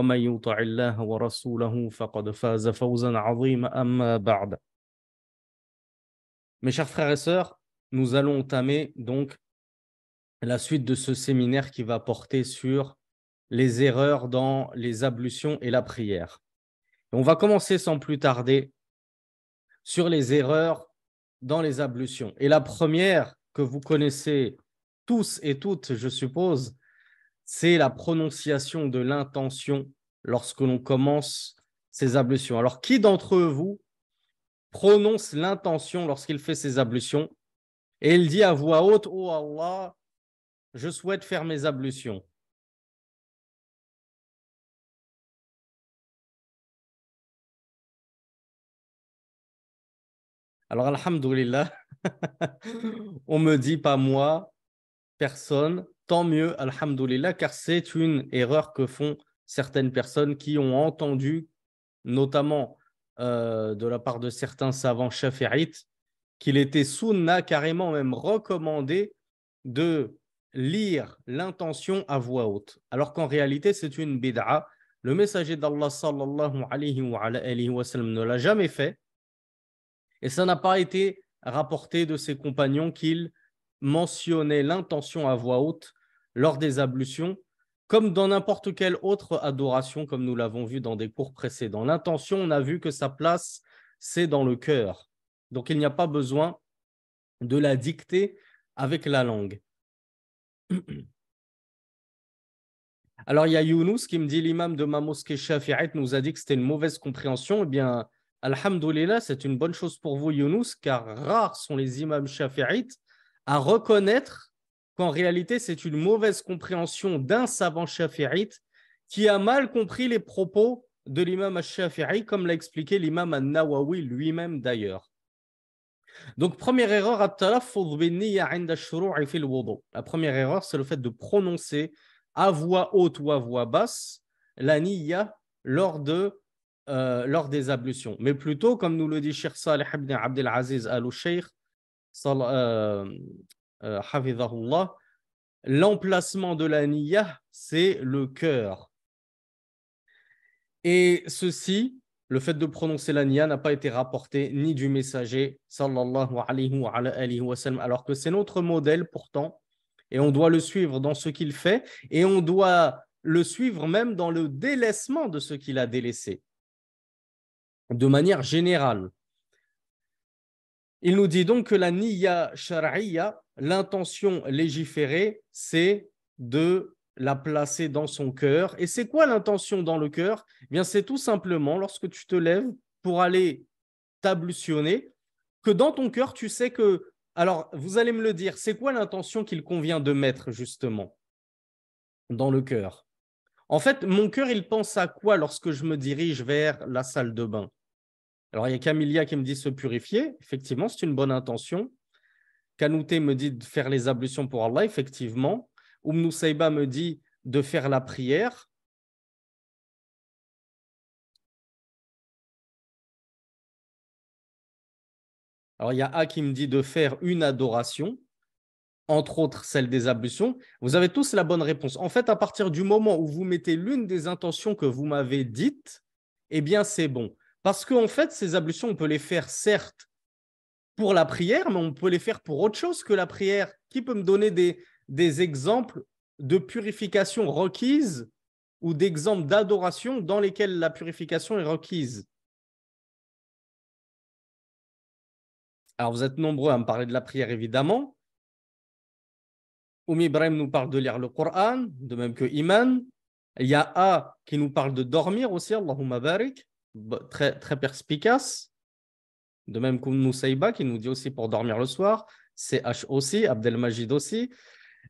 Mes chers frères et sœurs, nous allons entamer donc la suite de ce séminaire qui va porter sur les erreurs dans les ablutions et la prière. on va commencer sans plus tarder sur les erreurs dans les ablutions. Et la première que vous connaissez tous et toutes, je suppose, c'est la prononciation de l'intention lorsque l'on commence ses ablutions. Alors, qui d'entre vous prononce l'intention lorsqu'il fait ses ablutions et il dit à voix haute, Oh Allah, je souhaite faire mes ablutions. Alors, Alhamdulillah, on me dit pas moi, personne, tant mieux, alhamdulillah, car c'est une erreur que font certaines personnes qui ont entendu, notamment euh, de la part de certains savants chaférites, qu'il était sunna, carrément même recommandé, de lire l'intention à voix haute, alors qu'en réalité, c'est une bid'a. Le messager d'Allah sallallahu alayhi wa, sallam, ne l'a jamais fait, et ça n'a pas été rapporté de ses compagnons qu'il mentionnait l'intention à voix haute lors des ablutions, comme dans n'importe quelle autre adoration, comme nous l'avons vu dans des cours précédents. L'intention, on a vu que sa place, c'est dans le cœur. Donc il n'y a pas besoin de la dicter avec la langue. Alors il y a Younous qui me dit l'imam de ma mosquée nous a dit que c'était une mauvaise compréhension. Eh bien, Alhamdoulilah, c'est une bonne chose pour vous Younous, car rares sont les imams Shafi'at à reconnaître qu'en réalité c'est une mauvaise compréhension d'un savant shafi'ite qui a mal compris les propos de l'imam al-Shafi'i, comme l'a expliqué l'imam al-Nawawi lui-même d'ailleurs. Donc, première erreur, la première erreur, c'est le fait de prononcer à voix haute ou à voix basse la niya lors, de, euh, lors des ablutions. Mais plutôt, comme nous le dit Sheikh Saleh ibn Abdelaziz al-Sheikh, euh, euh, l'emplacement de la niya, c'est le cœur. Et ceci, le fait de prononcer la niya n'a pas été rapporté ni du messager, sallallahu alors que c'est notre modèle pourtant, et on doit le suivre dans ce qu'il fait, et on doit le suivre même dans le délaissement de ce qu'il a délaissé, de manière générale. Il nous dit donc que la niya shar'iyya, l'intention légiférée, c'est de la placer dans son cœur. Et c'est quoi l'intention dans le cœur eh bien, c'est tout simplement lorsque tu te lèves pour aller t'ablutionner, que dans ton cœur, tu sais que. Alors, vous allez me le dire, c'est quoi l'intention qu'il convient de mettre justement dans le cœur En fait, mon cœur, il pense à quoi lorsque je me dirige vers la salle de bain alors, il y a Camilia qui me dit se purifier. Effectivement, c'est une bonne intention. Kanouté me dit de faire les ablutions pour Allah. Effectivement. Oum Saïba me dit de faire la prière. Alors, il y a A qui me dit de faire une adoration, entre autres celle des ablutions. Vous avez tous la bonne réponse. En fait, à partir du moment où vous mettez l'une des intentions que vous m'avez dites, eh bien, c'est bon. Parce qu'en fait, ces ablutions, on peut les faire certes pour la prière, mais on peut les faire pour autre chose que la prière. Qui peut me donner des, exemples de purification requise ou d'exemples d'adoration dans lesquels la purification est requise Alors, vous êtes nombreux à me parler de la prière, évidemment. Oum Ibrahim nous parle de lire le Coran, de même que Iman. Il y a A qui nous parle de dormir aussi, Allahumma barik très, très perspicace. De même que Moussaïba qui nous dit aussi pour dormir le soir, CH aussi, Abdelmajid aussi.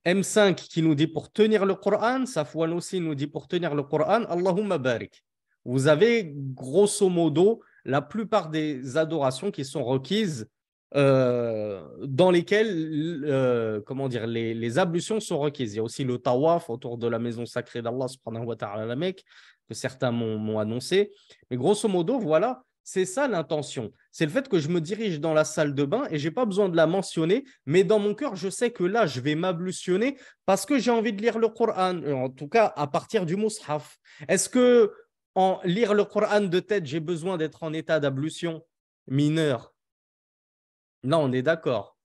M5 qui nous dit pour tenir le Coran, Safwan aussi nous dit pour tenir le Coran, Allahumma barik. Vous avez grosso modo la plupart des adorations qui sont requises euh, dans lesquelles euh, comment dire, les, les, ablutions sont requises. Il y a aussi le tawaf autour de la maison sacrée d'Allah subhanahu wa ta'ala la Mecque certains m'ont annoncé. Mais grosso modo, voilà, c'est ça l'intention. C'est le fait que je me dirige dans la salle de bain et j'ai pas besoin de la mentionner, mais dans mon cœur, je sais que là, je vais m'ablutionner parce que j'ai envie de lire le Coran, euh, en tout cas à partir du Mus'haf. Est-ce que en lire le Coran de tête, j'ai besoin d'être en état d'ablution mineure non on est d'accord.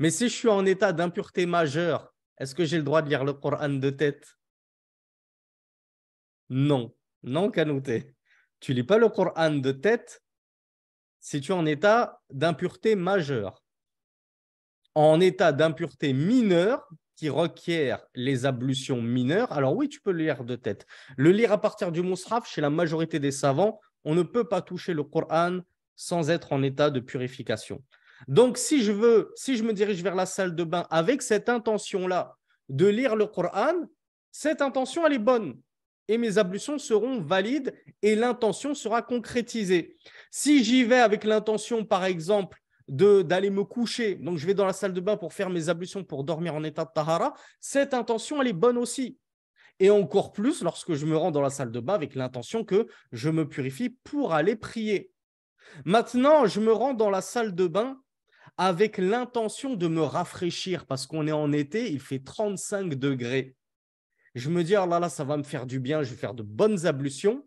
Mais si je suis en état d'impureté majeure, est-ce que j'ai le droit de lire le Coran de tête Non non canouté. Tu lis pas le Coran de tête si tu es en état d'impureté majeure. En état d'impureté mineure qui requiert les ablutions mineures, alors oui, tu peux le lire de tête. Le lire à partir du Mousraf, chez la majorité des savants, on ne peut pas toucher le Coran sans être en état de purification. Donc, si je veux, si je me dirige vers la salle de bain avec cette intention-là de lire le Coran, cette intention, elle est bonne et mes ablutions seront valides et l'intention sera concrétisée. Si j'y vais avec l'intention, par exemple, d'aller me coucher, donc je vais dans la salle de bain pour faire mes ablutions, pour dormir en état de tahara, cette intention, elle est bonne aussi. Et encore plus lorsque je me rends dans la salle de bain avec l'intention que je me purifie pour aller prier. Maintenant, je me rends dans la salle de bain avec l'intention de me rafraîchir parce qu'on est en été, il fait 35 degrés je me dis, oh là là, ça va me faire du bien, je vais faire de bonnes ablutions.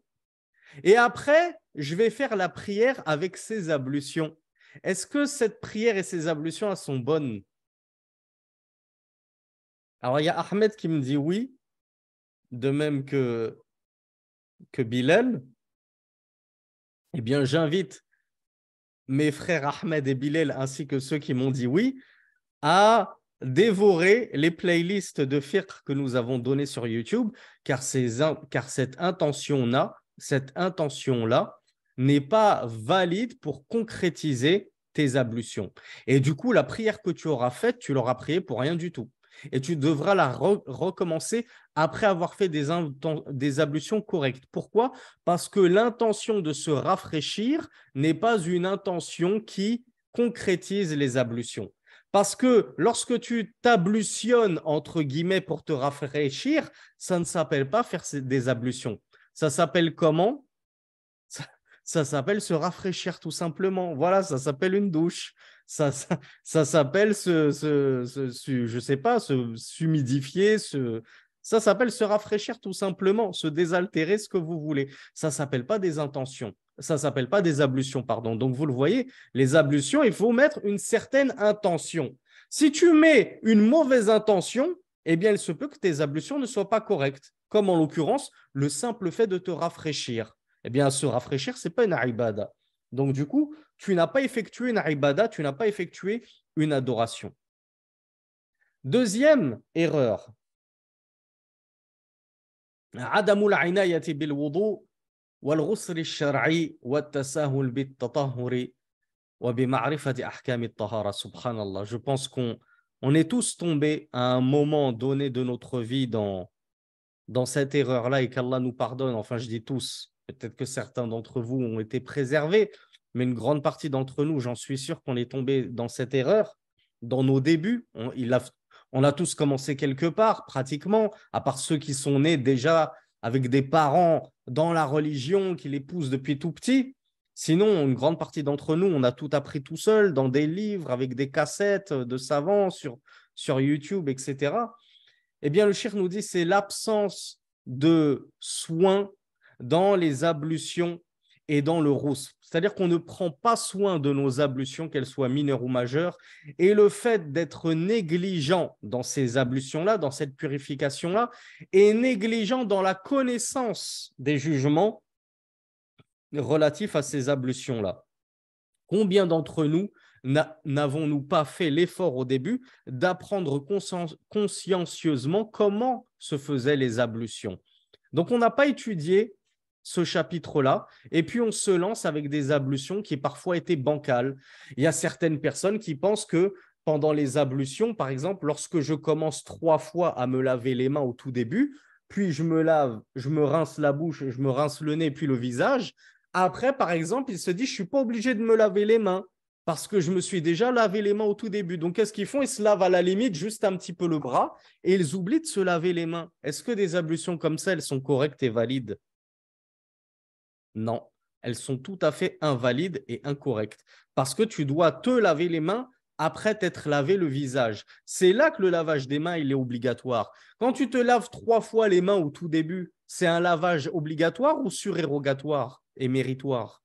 Et après, je vais faire la prière avec ces ablutions. Est-ce que cette prière et ces ablutions, sont bonnes Alors, il y a Ahmed qui me dit oui, de même que, que Bilal. Eh bien, j'invite mes frères Ahmed et Bilal, ainsi que ceux qui m'ont dit oui, à dévorer les playlists de filtres que nous avons données sur YouTube, car, ces cette intention-là n'est pas valide pour concrétiser tes ablutions. Et du coup, la prière que tu auras faite, tu l'auras priée pour rien du tout. Et tu devras la recommencer après avoir fait des ablutions correctes. Pourquoi Parce que l'intention de se rafraîchir n'est pas une intention qui concrétise les ablutions. Parce que lorsque tu t'ablutionnes, entre guillemets, pour te rafraîchir, ça ne s'appelle pas faire des ablutions. Ça s'appelle comment ça, s'appelle se rafraîchir tout simplement. Voilà, ça s'appelle une douche. Ça, s'appelle se, se, je sais pas, se s'humidifier, se, ça s'appelle se rafraîchir tout simplement, se désaltérer, ce que vous voulez. Ça s'appelle pas des intentions. Ça s'appelle pas des ablutions, pardon. Donc vous le voyez, les ablutions, il faut mettre une certaine intention. Si tu mets une mauvaise intention, eh bien, il se peut que tes ablutions ne soient pas correctes, comme en l'occurrence le simple fait de te rafraîchir. Eh bien, se rafraîchir, c'est pas une ibada. Donc du coup, tu n'as pas effectué une ibada, tu n'as pas effectué une adoration. Deuxième erreur, je pense qu'on on est tous tombés à un moment donné de notre vie dans, dans cette erreur-là et qu'Allah nous pardonne. Enfin, je dis tous, peut-être que certains d'entre vous ont été préservés, mais une grande partie d'entre nous, j'en suis sûr qu'on est tombé dans cette erreur. Dans nos débuts, il a on a tous commencé quelque part, pratiquement, à part ceux qui sont nés déjà avec des parents dans la religion qui les poussent depuis tout petit. Sinon, une grande partie d'entre nous, on a tout appris tout seul, dans des livres, avec des cassettes de savants, sur, sur YouTube, etc. Eh bien, le shir nous dit c'est l'absence de soins dans les ablutions et dans le rousse. C'est-à-dire qu'on ne prend pas soin de nos ablutions, qu'elles soient mineures ou majeures. Et le fait d'être négligent dans ces ablutions-là, dans cette purification-là, et négligent dans la connaissance des jugements relatifs à ces ablutions-là. Combien d'entre nous n'avons-nous pas fait l'effort au début d'apprendre consciencieusement comment se faisaient les ablutions Donc on n'a pas étudié ce chapitre-là. Et puis on se lance avec des ablutions qui parfois étaient bancales. Il y a certaines personnes qui pensent que pendant les ablutions, par exemple, lorsque je commence trois fois à me laver les mains au tout début, puis je me lave, je me rince la bouche, je me rince le nez, puis le visage. Après, par exemple, ils se disent « je suis pas obligé de me laver les mains parce que je me suis déjà lavé les mains au tout début. Donc, qu'est-ce qu'ils font Ils se lavent à la limite juste un petit peu le bras et ils oublient de se laver les mains. Est-ce que des ablutions comme ça, elles sont correctes et valides non, elles sont tout à fait invalides et incorrectes parce que tu dois te laver les mains après t'être lavé le visage. C'est là que le lavage des mains, il est obligatoire. Quand tu te laves trois fois les mains au tout début, c'est un lavage obligatoire ou surérogatoire et méritoire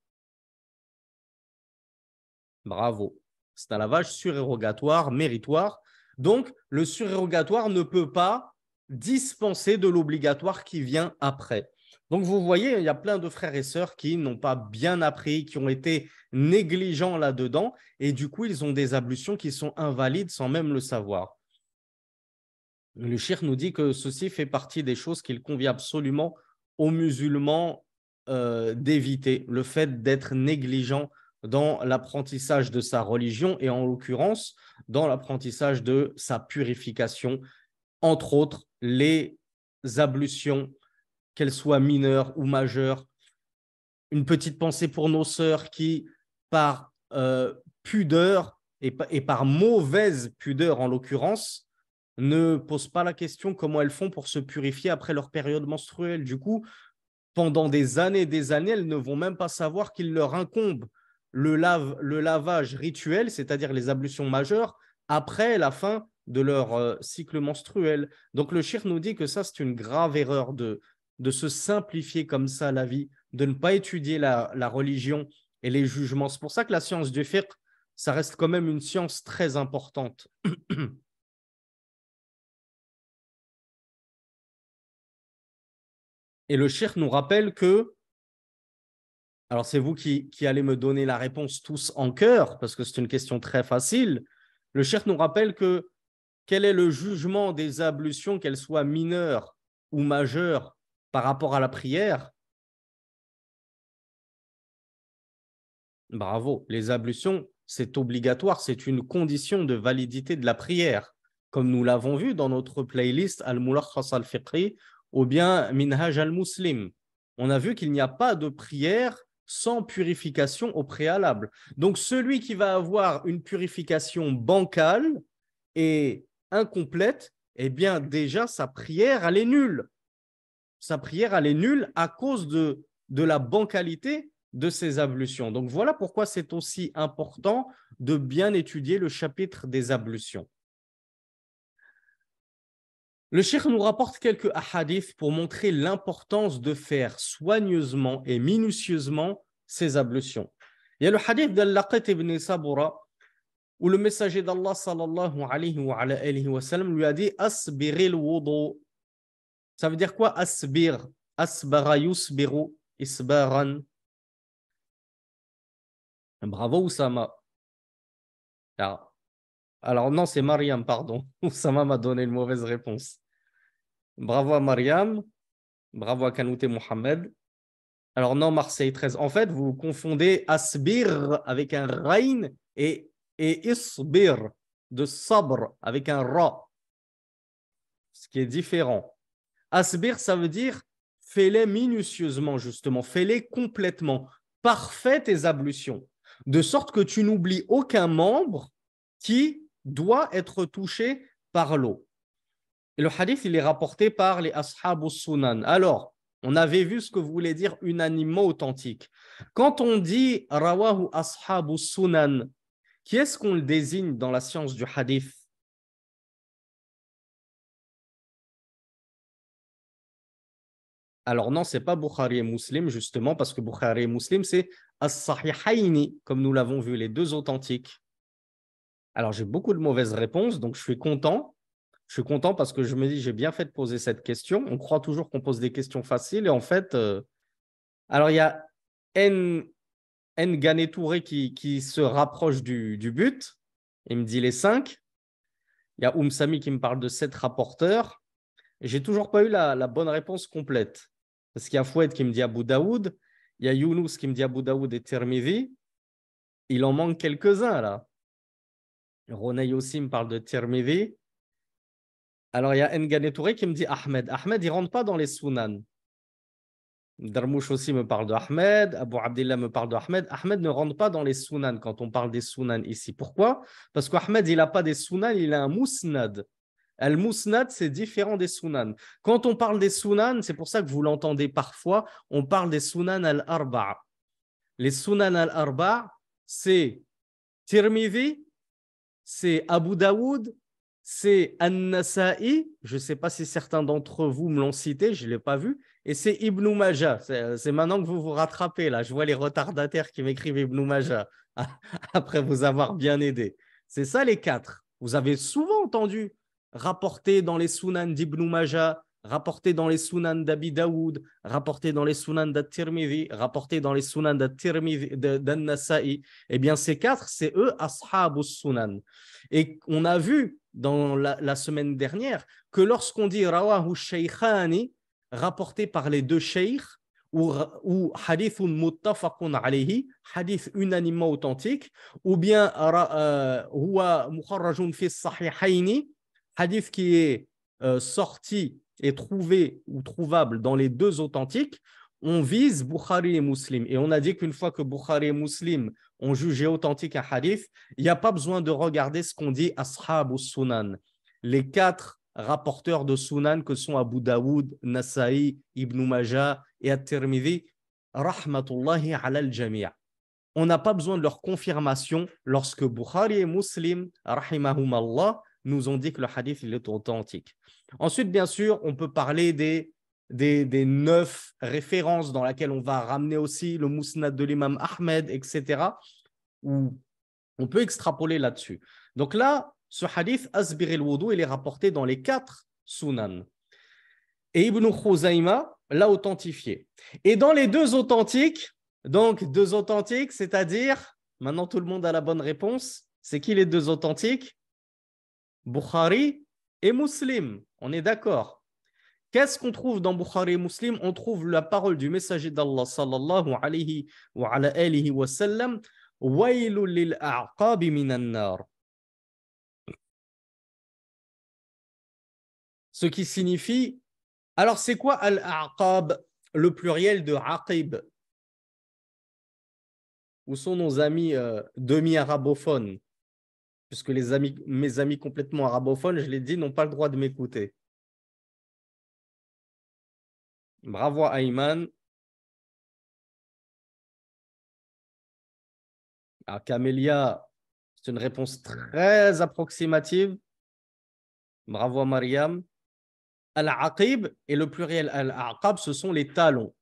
Bravo. C'est un lavage surérogatoire, méritoire. Donc, le surérogatoire ne peut pas dispenser de l'obligatoire qui vient après. Donc vous voyez, il y a plein de frères et sœurs qui n'ont pas bien appris, qui ont été négligents là-dedans, et du coup, ils ont des ablutions qui sont invalides sans même le savoir. Le shir nous dit que ceci fait partie des choses qu'il convient absolument aux musulmans euh, d'éviter, le fait d'être négligent dans l'apprentissage de sa religion et en l'occurrence dans l'apprentissage de sa purification, entre autres les ablutions qu'elles soient mineures ou majeures. Une petite pensée pour nos sœurs qui, par euh, pudeur et, par mauvaise pudeur en l'occurrence, ne posent pas la question comment elles font pour se purifier après leur période menstruelle. Du coup, pendant des années et des années, elles ne vont même pas savoir qu'il leur incombe le, le lavage rituel, c'est-à-dire les ablutions majeures, après la fin de leur euh, cycle menstruel. Donc le shir nous dit que ça, c'est une grave erreur de, de se simplifier comme ça la vie, de ne pas étudier la, religion et les jugements. C'est pour ça que la science du fiqh, ça reste quand même une science très importante. Et le cher nous rappelle que, alors c'est vous qui, allez me donner la réponse tous en cœur, parce que c'est une question très facile, le cher nous rappelle que quel est le jugement des ablutions, qu'elles soient mineures ou majeures par rapport à la prière, bravo, les ablutions, c'est obligatoire, c'est une condition de validité de la prière, comme nous l'avons vu dans notre playlist Al-Mulakhas al fiqri ou bien Minhaj al-Muslim. On a vu qu'il n'y a pas de prière sans purification au préalable. Donc celui qui va avoir une purification bancale et incomplète, eh bien déjà sa prière, elle est nulle sa prière, elle est nulle à cause de, de la bancalité de ses ablutions. Donc voilà pourquoi c'est aussi important de bien étudier le chapitre des ablutions. Le cheikh nous rapporte quelques hadiths pour montrer l'importance de faire soigneusement et minutieusement ses ablutions. Il y a le hadith dal ibn Sabura où le messager d'Allah alayhi wa, lui a dit « Asbiril wudu » Ça veut dire quoi asbir Asbara yusbiru isbaran. Bravo Oussama. Ah. Alors, non, c'est Mariam, pardon. Oussama m'a donné une mauvaise réponse. Bravo à Mariam. Bravo à Kanouté Mohamed. Alors non, Marseille 13. En fait, vous confondez asbir avec un rain et, et isbir de sabre avec un ra. Ce qui est différent. Asbir, ça veut dire fais-les minutieusement, justement, fais-les complètement, parfait tes ablutions, de sorte que tu n'oublies aucun membre qui doit être touché par l'eau. Et le hadith, il est rapporté par les Ashabu Sunan. Alors, on avait vu ce que voulait dire unanimement authentique. Quand on dit Rawahu Ashabu Sunan, qui est-ce qu'on le désigne dans la science du hadith Alors non, c'est pas Bukhari et Muslim, justement, parce que Bukhari et Muslim, c'est as comme nous l'avons vu, les deux authentiques. Alors j'ai beaucoup de mauvaises réponses, donc je suis content. Je suis content parce que je me dis, j'ai bien fait de poser cette question. On croit toujours qu'on pose des questions faciles, et en fait, euh, alors il y a N. N. qui, se rapproche du, but. Il me dit les cinq. Il y a Oumsami qui me parle de sept rapporteurs. J'ai toujours pas eu la bonne réponse complète. Parce qu'il y a Foued qui me dit Abu Daoud, il y a Younous qui me dit Abu Daoud et Tirmidhi. Il en manque quelques-uns là. Ronei aussi me parle de Tirmidhi. Alors il y a Ngane qui me dit Ahmed. Ahmed, il ne rentre pas dans les Sunan. Darmouche aussi me parle de Ahmed. Abu Abdillah me parle de Ahmed. Ahmed ne rentre pas dans les Sunan quand on parle des Sunan ici. Pourquoi Parce qu'Ahmed, il n'a pas des Sunan, il a un Mousnad. Al-Musnad, c'est différent des Sunan. Quand on parle des Sunan, c'est pour ça que vous l'entendez parfois, on parle des Sunan al-Arba. Les Sunan al-Arba, c'est Tirmidhi, c'est Abu Daoud, c'est An-Nasa'i, je ne sais pas si certains d'entre vous me l'ont cité, je ne l'ai pas vu, et c'est Ibn Majah. C'est maintenant que vous vous rattrapez, là. Je vois les retardataires qui m'écrivent Ibn Majah après vous avoir bien aidé. C'est ça les quatre. Vous avez souvent entendu rapporté dans les Sunan d'Ibn Majah, rapporté dans les Sunan d'Abi Daoud, rapporté dans les Sunan d'At-Tirmidhi, rapporté dans les Sunan d'At-Nasai, eh bien ces quatre, c'est eux Ashabus Sunan. Et on a vu dans la, semaine dernière que lorsqu'on dit Rawahu Shaykhani, rapporté par les deux sheikhs, ou, ou muttafaqun alayhi, hadith unanimement authentique, ou bien euh, Huwa fi hadith qui est euh, sorti et trouvé ou trouvable dans les deux authentiques, on vise Bukhari et Muslim. Et on a dit qu'une fois que Bukhari et Muslim ont jugé authentique un hadith, il n'y a pas besoin de regarder ce qu'on dit Ashab ou Sunan. Les quatre rapporteurs de Sunan que sont Abu Daoud, Nasa'i, Ibn Majah et At-Tirmidhi, Rahmatullahi ala al-Jami'a. On n'a pas besoin de leur confirmation lorsque Bukhari et Muslim, rahimahumallah, nous ont dit que le hadith il est authentique. Ensuite, bien sûr, on peut parler des, des, neuf références dans lesquelles on va ramener aussi le mousnad de l'imam Ahmed, etc. on peut extrapoler là-dessus. Donc là, ce hadith, Asbir el il est rapporté dans les quatre sunan. Et Ibn Khuzaima l'a authentifié. Et dans les deux authentiques, donc deux authentiques, c'est-à-dire, maintenant tout le monde a la bonne réponse, c'est qui les deux authentiques Bukhari et Muslim. On est d'accord. Qu'est-ce qu'on trouve dans Bukhari et Muslim On trouve la parole du messager d'Allah sallallahu alayhi wa ala wa sallam lil a'qabi minan nar. Ce qui signifie alors c'est quoi al-aqab le pluriel de aqib Où sont nos amis euh, demi-arabophones puisque mes amis complètement arabophones, je l'ai dit, n'ont pas le droit de m'écouter. Bravo Ayman. Camélia, c'est une réponse très approximative. Bravo Mariam. Al-Aqib et le pluriel Al-Aqab, ce sont les talons.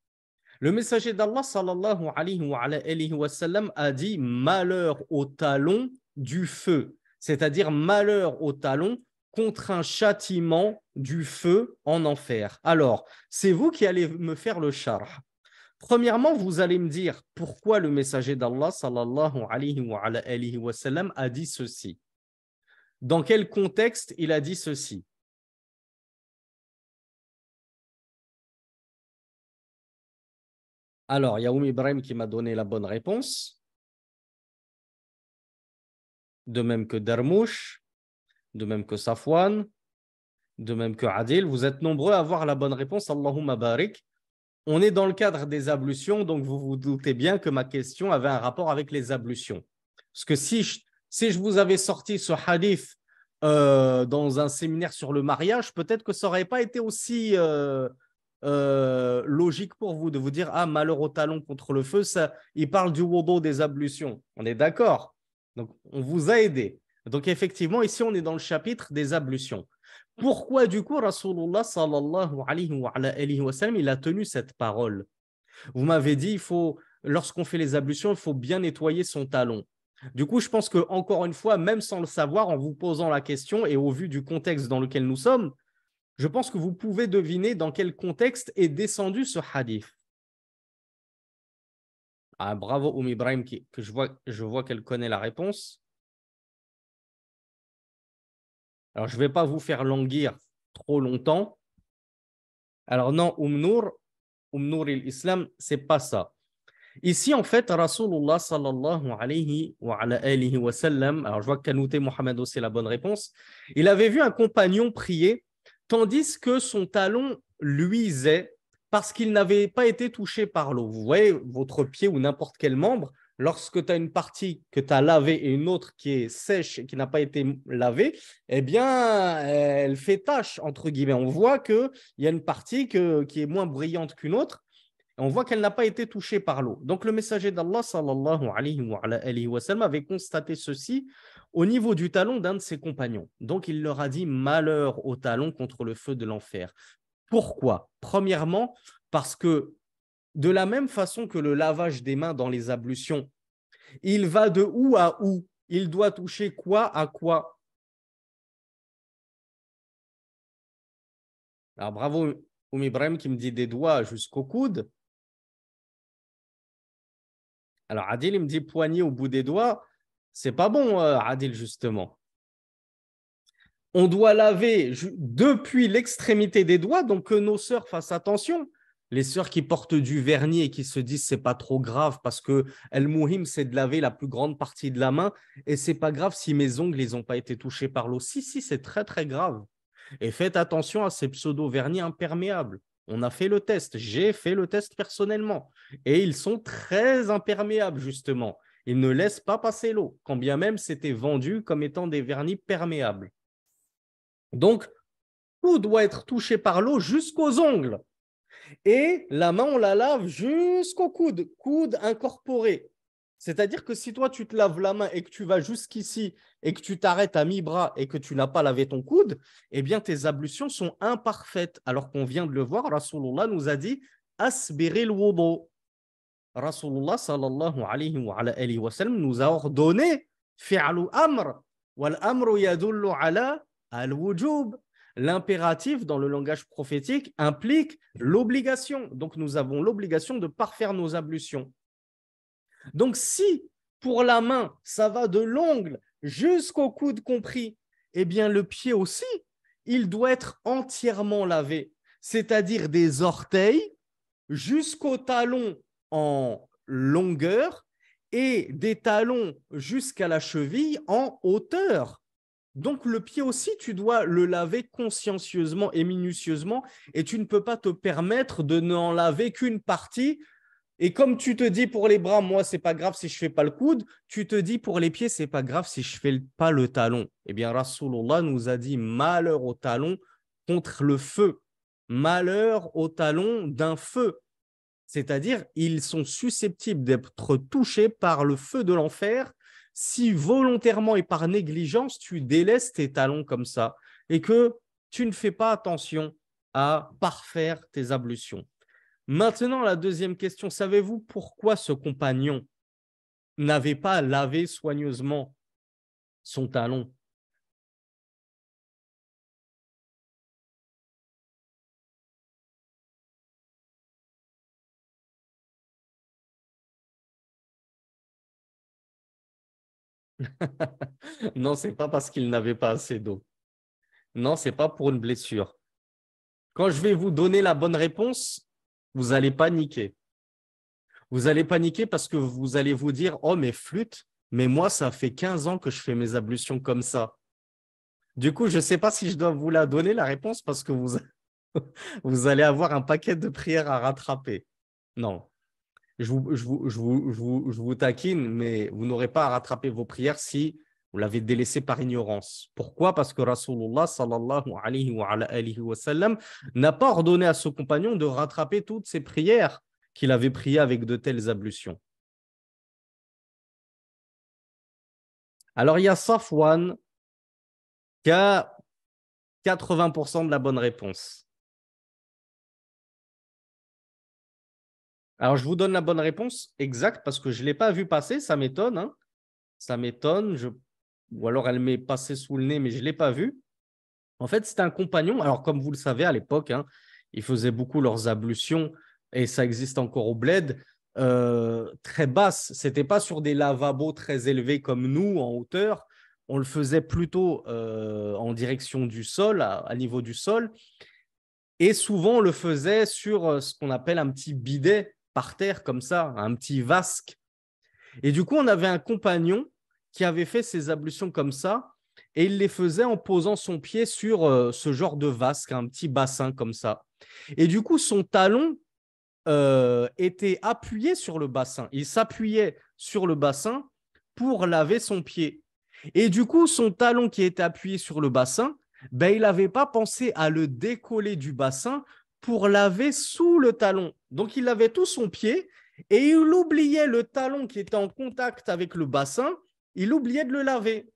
Le messager d'Allah sallallahu alayhi wa, alayhi wa sallam, a dit Malheur aux talons du feu, c'est-à-dire malheur au talon contre un châtiment du feu en enfer. Alors, c'est vous qui allez me faire le char. Premièrement, vous allez me dire pourquoi le messager d'Allah sallallahu alayhi wa, a dit ceci. Dans quel contexte il a dit ceci Alors, Yaoum Ibrahim qui m'a donné la bonne réponse de même que Darmouche, de même que Safwan, de même que Adil. Vous êtes nombreux à avoir la bonne réponse. Allahumma barik. On est dans le cadre des ablutions, donc vous vous doutez bien que ma question avait un rapport avec les ablutions. Parce que si je, si je vous avais sorti ce hadith euh, dans un séminaire sur le mariage, peut-être que ça n'aurait pas été aussi euh, euh, logique pour vous de vous dire Ah, malheur au talon contre le feu, ça, il parle du wodo des ablutions. On est d'accord. Donc, on vous a aidé. Donc, effectivement, ici, on est dans le chapitre des ablutions. Pourquoi, du coup, Rasulullah sallallahu alayhi wa, sallam, il a tenu cette parole Vous m'avez dit, il faut, lorsqu'on fait les ablutions, il faut bien nettoyer son talon. Du coup, je pense que encore une fois, même sans le savoir, en vous posant la question et au vu du contexte dans lequel nous sommes, je pense que vous pouvez deviner dans quel contexte est descendu ce hadith. Ah, bravo Oum Ibrahim, qui, que je vois, qu'elle connaît la réponse. Alors, je ne vais pas vous faire languir trop longtemps. Alors non, Umnour, Nour l'islam, n'est pas ça. Ici, en fait, Rasulullah sallallahu alayhi wa, alihi wa sallam, alors je vois que Kanouté Mohamed c'est la bonne réponse, il avait vu un compagnon prier, tandis que son talon luisait parce qu'il n'avait pas été touché par l'eau. Vous voyez, votre pied ou n'importe quel membre, lorsque tu as une partie que tu as lavée et une autre qui est sèche et qui n'a pas été lavée, eh bien, elle fait tache, entre guillemets. On voit qu'il y a une partie qui est moins brillante qu'une autre. Et on voit qu'elle n'a pas été touchée par l'eau. Donc, le messager d'Allah, sallallahu alayhi wa sallam, avait constaté ceci au niveau du talon d'un de ses compagnons. Donc, il leur a dit Malheur au talon contre le feu de l'enfer. Pourquoi Premièrement, parce que de la même façon que le lavage des mains dans les ablutions, il va de où à où Il doit toucher quoi à quoi Alors bravo Oum Ibrahim qui me dit des doigts jusqu'au coude. Alors Adil, il me dit poignée au bout des doigts. C'est pas bon, euh, Adil, justement on doit laver depuis l'extrémité des doigts, donc que nos sœurs fassent attention. Les sœurs qui portent du vernis et qui se disent c'est pas trop grave parce que El Mouhim c'est de laver la plus grande partie de la main et c'est pas grave si mes ongles n'ont ont pas été touchés par l'eau. Si si c'est très très grave. Et faites attention à ces pseudo vernis imperméables. On a fait le test, j'ai fait le test personnellement et ils sont très imperméables justement. Ils ne laissent pas passer l'eau, quand bien même c'était vendu comme étant des vernis perméables. Donc, tout doit être touché par l'eau jusqu'aux ongles. Et la main, on la lave jusqu'au coude, coude incorporé. C'est-à-dire que si toi, tu te laves la main et que tu vas jusqu'ici et que tu t'arrêtes à mi-bras et que tu n'as pas lavé ton coude, eh bien, tes ablutions sont imparfaites. Alors qu'on vient de le voir, Rasulullah nous a dit Asbiril wudu. Rasulullah sallallahu alayhi wa, sallam nous a ordonné Fi'alu amr. Wal amru yadullu ala al-wujub. L'impératif dans le langage prophétique implique l'obligation. Donc nous avons l'obligation de parfaire nos ablutions. Donc si pour la main, ça va de l'ongle jusqu'au coude compris, eh bien le pied aussi, il doit être entièrement lavé, c'est-à-dire des orteils jusqu'au talon en longueur et des talons jusqu'à la cheville en hauteur. Donc le pied aussi, tu dois le laver consciencieusement et minutieusement, et tu ne peux pas te permettre de n'en laver qu'une partie. Et comme tu te dis pour les bras, moi c'est pas grave si je fais pas le coude, tu te dis pour les pieds c'est pas grave si je fais pas le talon. Eh bien Rasulullah nous a dit malheur au talon contre le feu, malheur au talon d'un feu. C'est-à-dire ils sont susceptibles d'être touchés par le feu de l'enfer si volontairement et par négligence, tu délaisses tes talons comme ça et que tu ne fais pas attention à parfaire tes ablutions. Maintenant, la deuxième question, savez-vous pourquoi ce compagnon n'avait pas lavé soigneusement son talon non, c'est pas parce qu'il n'avait pas assez d'eau. Non, c'est pas pour une blessure. Quand je vais vous donner la bonne réponse, vous allez paniquer. Vous allez paniquer parce que vous allez vous dire "Oh mais flûte, mais moi ça fait 15 ans que je fais mes ablutions comme ça." Du coup, je ne sais pas si je dois vous la donner la réponse parce que vous vous allez avoir un paquet de prières à rattraper. Non, je vous, taquine, mais vous n'aurez pas à rattraper vos prières si vous l'avez délaissé par ignorance. Pourquoi Parce que Rasulullah sallallahu alayhi wa, sallam n'a pas ordonné à son compagnon de rattraper toutes ses prières qu'il avait priées avec de telles ablutions. Alors il y a Safwan qui a 80% de la bonne réponse. Alors, je vous donne la bonne réponse exacte parce que je ne l'ai pas vu passer. Ça m'étonne. Hein. Ça m'étonne. Ou alors, elle m'est passée sous le nez, mais je ne l'ai pas vu. En fait, c'était un compagnon. Alors, comme vous le savez, à l'époque, hein, ils faisaient beaucoup leurs ablutions et ça existe encore au bled. Euh, très basse. C'était pas sur des lavabos très élevés comme nous en hauteur. On le faisait plutôt euh, en direction du sol, à, niveau du sol. Et souvent, on le faisait sur euh, ce qu'on appelle un petit bidet par terre comme ça, un petit vasque. Et du coup, on avait un compagnon qui avait fait ses ablutions comme ça, et il les faisait en posant son pied sur euh, ce genre de vasque, un petit bassin comme ça. Et du coup, son talon euh, était appuyé sur le bassin. Il s'appuyait sur le bassin pour laver son pied. Et du coup, son talon qui était appuyé sur le bassin, ben, il n'avait pas pensé à le décoller du bassin pour laver sous le talon. Donc il lavait tout son pied et il oubliait le talon qui était en contact avec le bassin, il oubliait de le laver.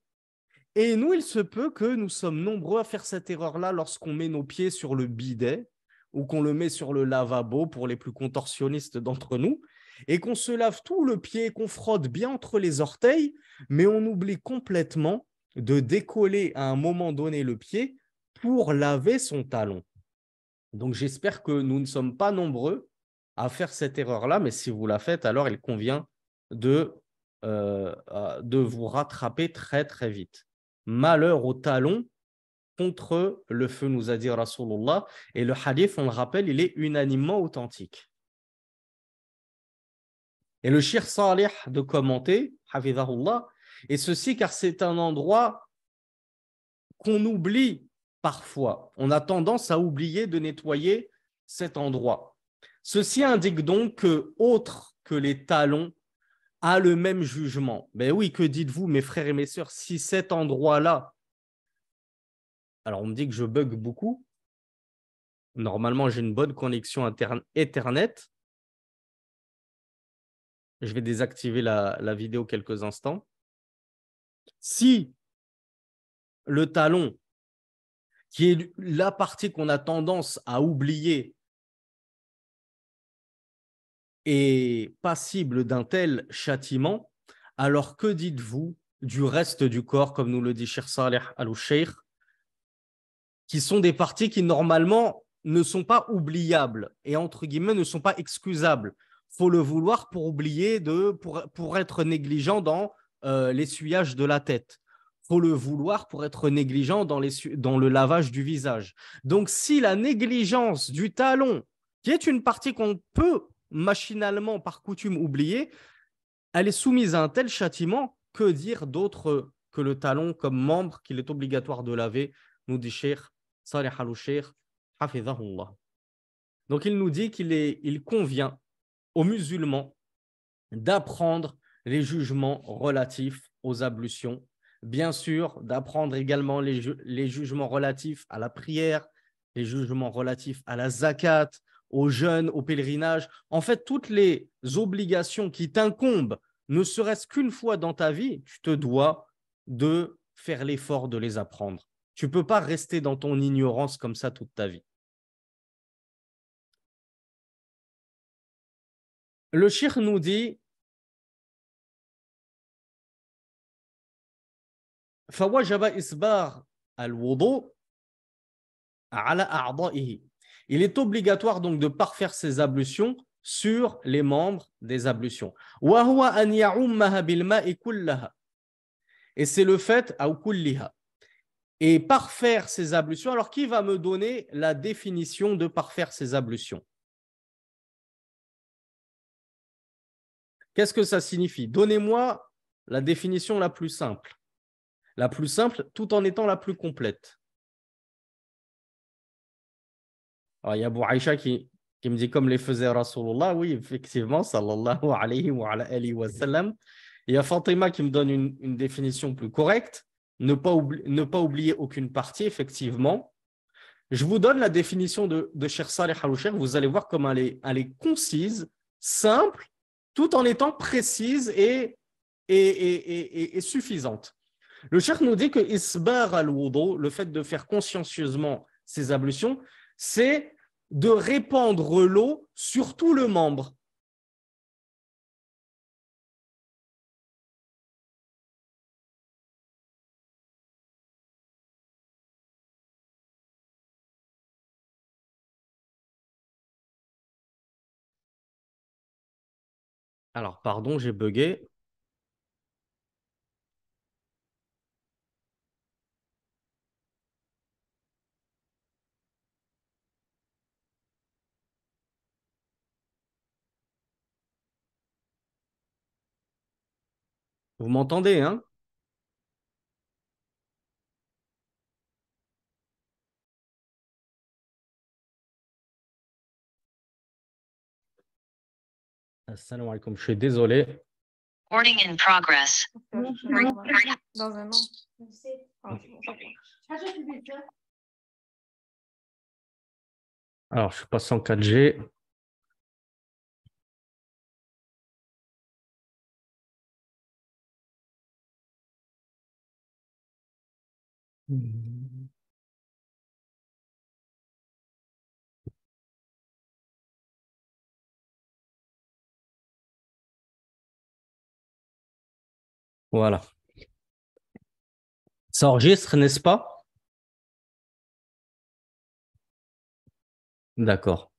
Et nous, il se peut que nous sommes nombreux à faire cette erreur-là lorsqu'on met nos pieds sur le bidet ou qu'on le met sur le lavabo pour les plus contorsionnistes d'entre nous, et qu'on se lave tout le pied, qu'on frotte bien entre les orteils, mais on oublie complètement de décoller à un moment donné le pied pour laver son talon. Donc j'espère que nous ne sommes pas nombreux à faire cette erreur-là, mais si vous la faites, alors il convient euh, de, vous rattraper très très vite. Malheur au talon contre le feu, nous a dit Rasulullah. Et le hadith, on le rappelle, il est unanimement authentique. Et le shir salih de commenter, et ceci car c'est un endroit qu'on oublie parfois. On a tendance à oublier de nettoyer cet endroit. Ceci indique donc que, autre que les talons, a le même jugement. Mais ben oui, que dites-vous, mes frères et mes sœurs, si cet endroit-là, alors on me dit que je bug beaucoup, normalement j'ai une bonne connexion Ethernet, je vais désactiver la vidéo quelques instants. Si le talon qui est la partie qu'on a tendance à oublier et passible d'un tel châtiment, alors que dites-vous du reste du corps, comme nous le dit Cheikh Saleh al-Sheikh, qui sont des parties qui normalement ne sont pas oubliables et entre guillemets ne sont pas excusables. Faut le vouloir pour oublier de pour, être négligent dans euh, l'essuyage de la tête le vouloir pour être négligent dans, le lavage du visage. Donc si la négligence du talon, qui est une partie qu'on peut machinalement par coutume oublier, elle est soumise à un tel châtiment, que dire d'autre que le talon comme membre qu'il est obligatoire de laver, nous dit Cheikh Saleh al-Sheikh, Donc il nous dit qu'il il convient aux musulmans d'apprendre les jugements relatifs aux ablutions bien sûr, d'apprendre également les, jugements relatifs à la prière, les jugements relatifs à la zakat, aux jeûne, au pèlerinage. En fait, toutes les obligations qui t'incombent, ne serait-ce qu'une fois dans ta vie, tu te dois de faire l'effort de les apprendre. Tu ne peux pas rester dans ton ignorance comme ça toute ta vie. Le shir nous dit Il est obligatoire donc de parfaire ses ablutions sur les membres des ablutions. Et c'est le fait kulliha. Et parfaire ses ablutions. Alors qui va me donner la définition de parfaire ses ablutions Qu'est-ce que ça signifie Donnez-moi la définition la plus simple la plus simple, tout en étant la plus complète. il y a Abu Aïcha qui, qui me dit comme les faisait Rasulullah, oui, effectivement, sallallahu alayhi wa, sallam. Il y a Fatima qui me donne une, une définition plus correcte, ne pas, ne pas oublier aucune partie, effectivement. Je vous donne la définition de, de Cher Saleh al vous allez voir comme elle est, elle est, concise, simple, tout en étant précise et, et, et, et suffisante. Le cheikh nous dit que isbar al le fait de faire consciencieusement ses ablutions, c'est de répandre l'eau sur tout le membre. Alors, pardon, j'ai bugué. Vous m'entendez, hein Assalamu alaikum, je suis désolé. in progress. Alors, je suis en 4G. Hmm. Voilà. Ça enregistre, n'est-ce pas D'accord.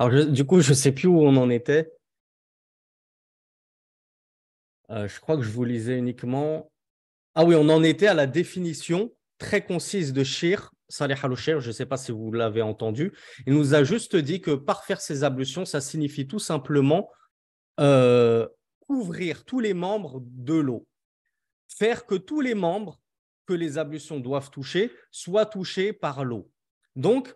Alors, du coup, je ne sais plus où on en était. Euh, je crois que je vous lisais uniquement. Ah oui, on en était à la définition très concise de Shir, Saleh al je ne sais pas si vous l'avez entendu, il nous a juste dit que par faire ces ablutions, ça signifie tout simplement couvrir euh, tous les membres de l'eau, faire que tous les membres que les ablutions doivent toucher soient touchés par l'eau. Donc,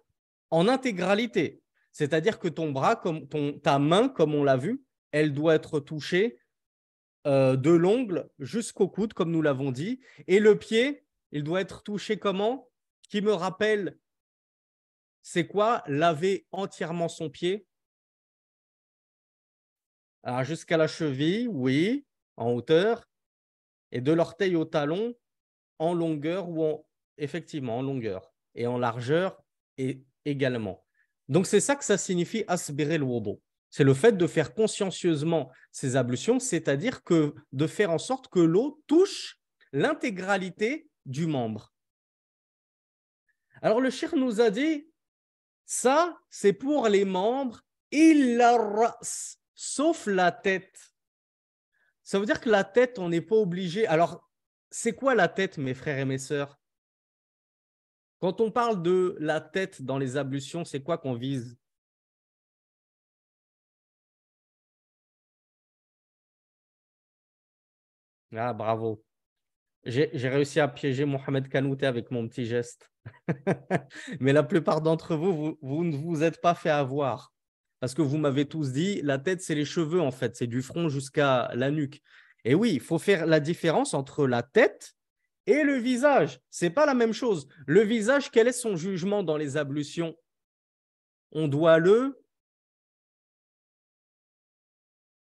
en intégralité, c'est-à-dire que ton bras, comme ton, ta main, comme on l'a vu, elle doit être touchée euh, de l'ongle jusqu'au coude, comme nous l'avons dit, et le pied il doit être touché comment Qui me rappelle, c'est quoi Laver entièrement son pied ah, jusqu'à la cheville, oui, en hauteur, et de l'orteil au talon, en longueur ou en, effectivement en longueur, et en largeur et également. Donc c'est ça que ça signifie le robot, C'est le fait de faire consciencieusement ces ablutions, c'est-à-dire que de faire en sorte que l'eau touche l'intégralité du membre. Alors le Cheikh nous a dit, ça c'est pour les membres, race. sauf la tête. Ça veut dire que la tête, on n'est pas obligé. Alors, c'est quoi la tête, mes frères et mes sœurs Quand on parle de la tête dans les ablutions, c'est quoi qu'on vise Ah, bravo. J'ai réussi à piéger Mohamed Kanouté avec mon petit geste. Mais la plupart d'entre vous, vous, ne vous êtes pas fait avoir. Parce que vous m'avez tous dit, la tête, c'est les cheveux, en fait. C'est du front jusqu'à la nuque. Et oui, il faut faire la différence entre la tête et le visage. C'est pas la même chose. Le visage, quel est son jugement dans les ablutions On doit le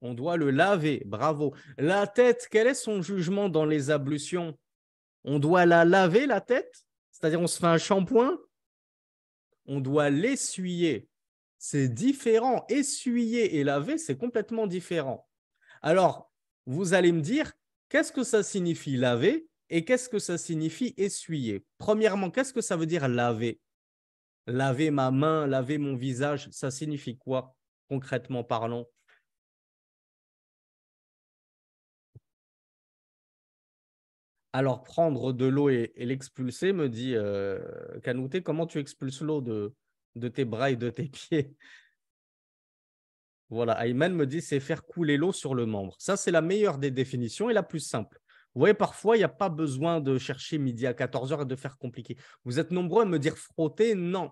On doit le laver. Bravo. La tête, quel est son jugement dans les ablutions On doit la laver, la tête C'est-à-dire, on se fait un shampoing On doit l'essuyer. C'est différent. Essuyer et laver, c'est complètement différent. Alors, vous allez me dire, qu'est-ce que ça signifie laver et qu'est-ce que ça signifie essuyer Premièrement, qu'est-ce que ça veut dire laver Laver ma main, laver mon visage, ça signifie quoi concrètement parlant alors prendre de l'eau et, l'expulser, me dit euh, comment tu expulses l'eau de, tes bras et de tes pieds Voilà, Ayman me dit c'est faire couler l'eau sur le membre. Ça, c'est la meilleure des définitions et la plus simple. Vous voyez, parfois, il n'y a pas besoin de chercher midi à 14h et de faire compliqué. Vous êtes nombreux à me dire frotter, non.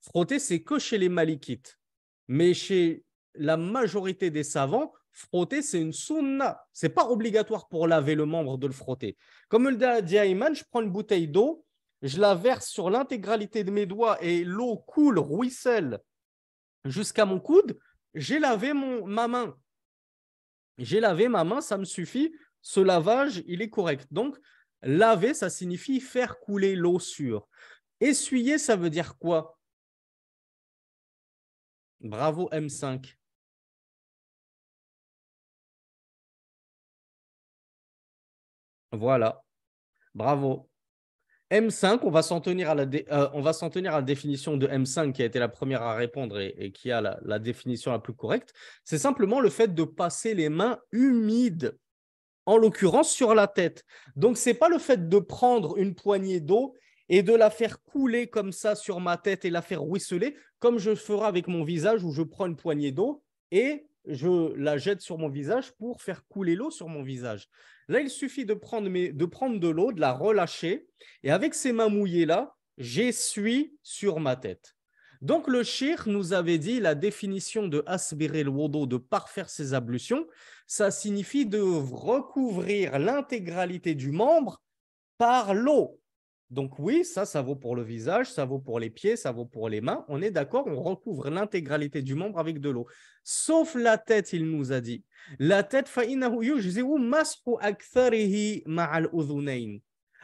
Frotter, c'est que chez les malikites. Mais chez la majorité des savants, frotter, c'est une sunna. n'est pas obligatoire pour laver le membre de le frotter. Comme le dit Ayman, je prends une bouteille d'eau, je la verse sur l'intégralité de mes doigts et l'eau coule, ruisselle jusqu'à mon coude. J'ai lavé ma main. J'ai lavé ma main, ça me suffit. Ce lavage, il est correct. Donc, laver, ça signifie faire couler l'eau sur. Essuyer, ça veut dire quoi Bravo M5. Voilà. Bravo. M5, on va s'en tenir, à la euh, tenir à définition de M5 qui a été la première à répondre et, qui a la, la, définition la plus correcte. C'est simplement le fait de passer les mains humides, en l'occurrence sur la tête. Donc, ce n'est pas le fait de prendre une poignée d'eau et de la faire couler comme ça sur ma tête et la faire ruisseler, comme je ferai avec mon visage où je prends une poignée d'eau et je la jette sur mon visage pour faire couler l'eau sur mon visage. Là, il suffit de prendre, de, l'eau, de la relâcher, et avec ces mains mouillées-là, j'essuie sur ma tête. Donc le shir nous avait dit la définition de aspirer le wodo, de parfaire ses ablutions, ça signifie de recouvrir l'intégralité du membre par l'eau, donc oui, ça, ça vaut pour le visage, ça vaut pour les pieds, ça vaut pour les mains. On est d'accord, on recouvre l'intégralité du membre avec de l'eau. Sauf la tête, il nous a dit. La tête,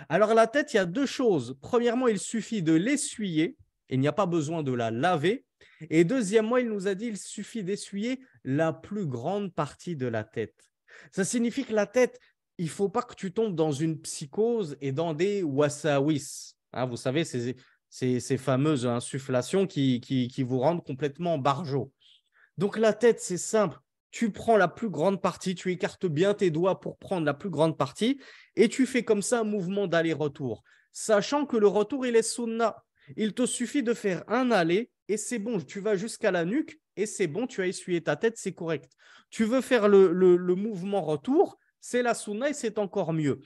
alors la tête, il y a deux choses. Premièrement, il suffit de l'essuyer, il n'y a pas besoin de la laver. Et deuxièmement, il nous a dit, il suffit d'essuyer la plus grande partie de la tête. Ça signifie que la tête, il faut pas que tu tombes dans une psychose et dans des wasawis. Hein, vous savez, ces, ces, fameuses insufflations qui, qui, vous rendent complètement barjot. Donc la tête, c'est simple. Tu prends la plus grande partie, tu écartes bien tes doigts pour prendre la plus grande partie et tu fais comme ça un mouvement d'aller-retour. Sachant que le retour, il est sunna. Il te suffit de faire un aller et c'est bon, tu vas jusqu'à la nuque et c'est bon, tu as essuyé ta tête, c'est correct. Tu veux faire le mouvement retour, c'est la sunna et c'est encore mieux.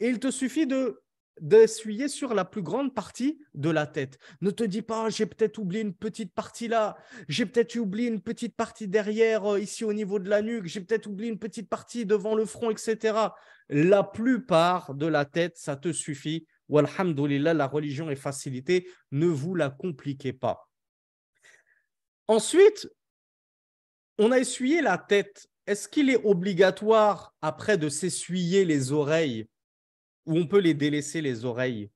Et il te suffit de d'essuyer sur la plus grande partie de la tête. Ne te dis pas, j'ai peut-être oublié une petite partie là, j'ai peut-être oublié une petite partie derrière, euh, ici au niveau de la nuque, j'ai peut-être oublié une petite partie devant le front, etc. La plupart de la tête, ça te suffit. Walhamdulillah, la religion est facilitée, ne vous la compliquez pas. Ensuite, on a essuyé la tête est-ce qu'il est obligatoire après de s'essuyer les oreilles ou on peut les délaisser les oreilles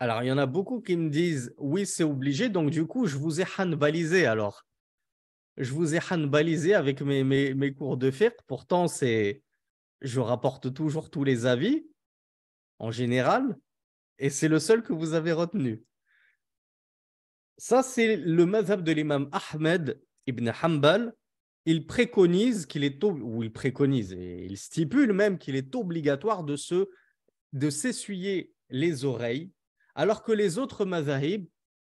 Alors, il y en a beaucoup qui me disent oui, c'est obligé, donc du coup, je vous ai hanbalisé alors. Je vous ai hanbalisé avec mes, cours de fiqh. Pourtant, c'est je rapporte toujours tous les avis en général et c'est le seul que vous avez retenu. Ça, c'est le mazhab de l'imam Ahmed ibn Hanbal. Il préconise qu'il est ou il préconise et il stipule même qu'il est obligatoire de se de s'essuyer les oreilles, alors que les autres mazahib,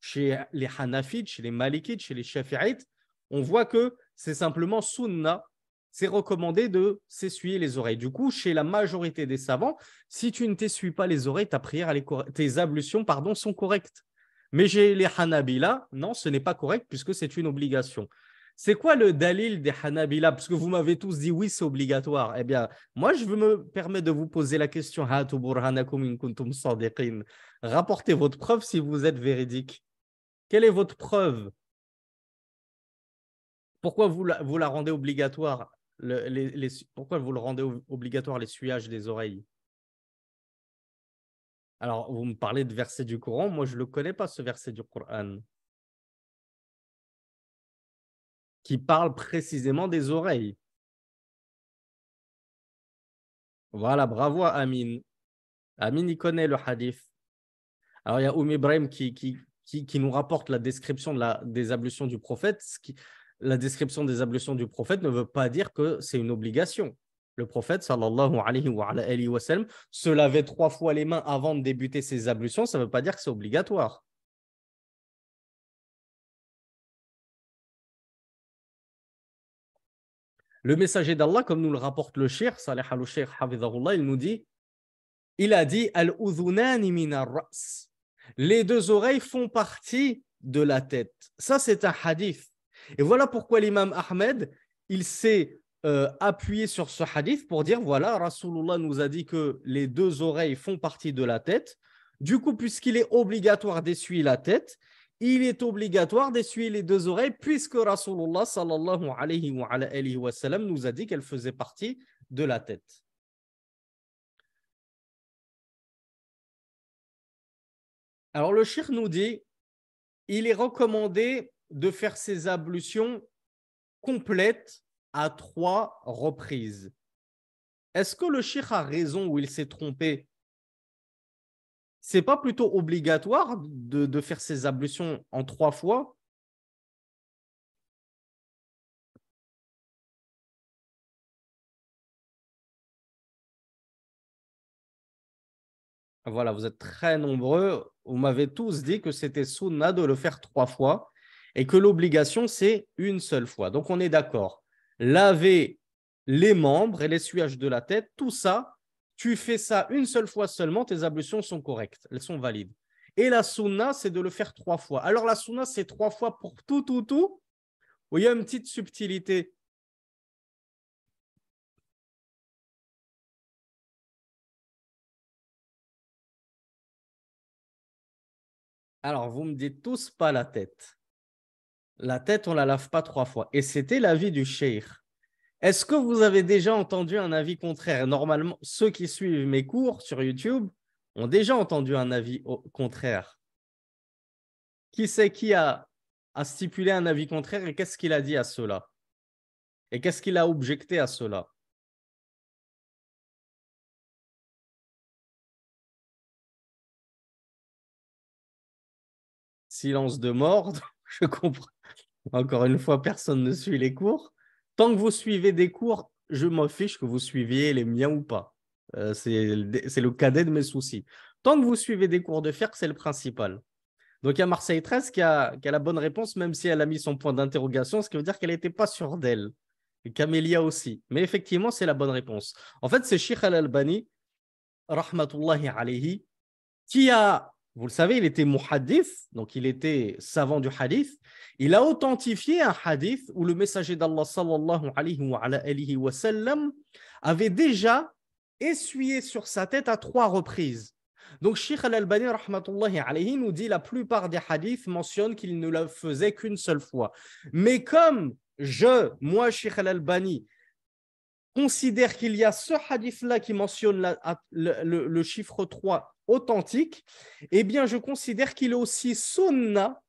chez les Hanafites, chez les Malikites, chez les Shafi'ites, on voit que c'est simplement sunna, c'est recommandé de s'essuyer les oreilles. Du coup, chez la majorité des savants, si tu ne t'essuies pas les oreilles, ta prière, tes ablutions pardon, sont correctes. Mais j'ai les Hanabila, non, ce n'est pas correct puisque c'est une obligation. C'est quoi le dalil des Hanabila Parce que vous m'avez tous dit oui, c'est obligatoire. Eh bien, moi, je me permets de vous poser la question Rapportez votre preuve si vous êtes véridique. Quelle est votre preuve Pourquoi vous la, vous rendez obligatoire Pourquoi vous le rendez obligatoire l'essuyage des oreilles alors, vous me parlez de verset du Coran. Moi, je ne le connais pas, ce verset du Coran, qui parle précisément des oreilles. Voilà, bravo à Amin. Amine, il connaît le hadith. Alors, il y a Oum Ibrahim qui, nous rapporte la description des ablutions du prophète. la description des ablutions du prophète ne veut pas dire que c'est une obligation le prophète sallallahu alayhi wa, sallam, se lavait trois fois les mains avant de débuter ses ablutions, ça ne veut pas dire que c'est obligatoire. Le messager d'Allah, comme nous le rapporte le shir, Salih al il nous dit il a dit al ras Les deux oreilles font partie de la tête. Ça, c'est un hadith. Et voilà pourquoi l'imam Ahmed, il s'est euh, appuyer sur ce hadith pour dire voilà, Rasulullah nous a dit que les deux oreilles font partie de la tête. Du coup, puisqu'il est obligatoire d'essuyer la tête, il est obligatoire d'essuyer les deux oreilles puisque Rasulullah nous a dit qu'elle faisait partie de la tête. Alors le shir nous dit, il est recommandé de faire ses ablutions complètes à trois reprises. Est-ce que le cheikh a raison ou il s'est trompé C'est pas plutôt obligatoire de, faire ces ablutions en trois fois Voilà, vous êtes très nombreux. Vous m'avez tous dit que c'était sunna de le faire trois fois et que l'obligation, c'est une seule fois. Donc, on est d'accord laver les membres et l'essuyage de la tête, tout ça, tu fais ça une seule fois seulement, tes ablutions sont correctes, elles sont valides. Et la sunna, c'est de le faire trois fois. Alors la sunna, c'est trois fois pour tout, tout, tout. il y a une petite subtilité. Alors, vous me dites tous pas la tête la tête, on la lave pas trois fois. Et c'était l'avis du cheikh. Est-ce que vous avez déjà entendu un avis contraire Normalement, ceux qui suivent mes cours sur YouTube ont déjà entendu un avis au contraire. Qui c'est qui a, a, stipulé un avis contraire et qu'est-ce qu'il a dit à cela Et qu'est-ce qu'il a objecté à cela Silence de mort. Je comprends. Encore une fois, personne ne suit les cours. Tant que vous suivez des cours, je m'en fiche que vous suiviez les miens ou pas. Euh, c'est le cadet de mes soucis. Tant que vous suivez des cours de fer, c'est le principal. Donc il y a Marseille 13 qui a, la bonne réponse, même si elle a mis son point d'interrogation, ce qui veut dire qu'elle n'était pas sûre d'elle. Et Camélia aussi. Mais effectivement, c'est la bonne réponse. En fait, c'est Sheikh Al-Albani, Rahmatullahi alayhi, qui a vous le savez, il était muhadith, donc il était savant du hadith. Il a authentifié un hadith où le messager d'Allah sallallahu alayhi wa, sallam, avait déjà essuyé sur sa tête à trois reprises. Donc Sheikh al-Albani alayhi nous dit la plupart des hadiths mentionnent qu'il ne le faisait qu'une seule fois. Mais comme je, moi Sheikh al-Albani, considère qu'il y a ce hadith-là qui mentionne le, le chiffre 3 authentique, eh bien, je considère qu'il est aussi sunna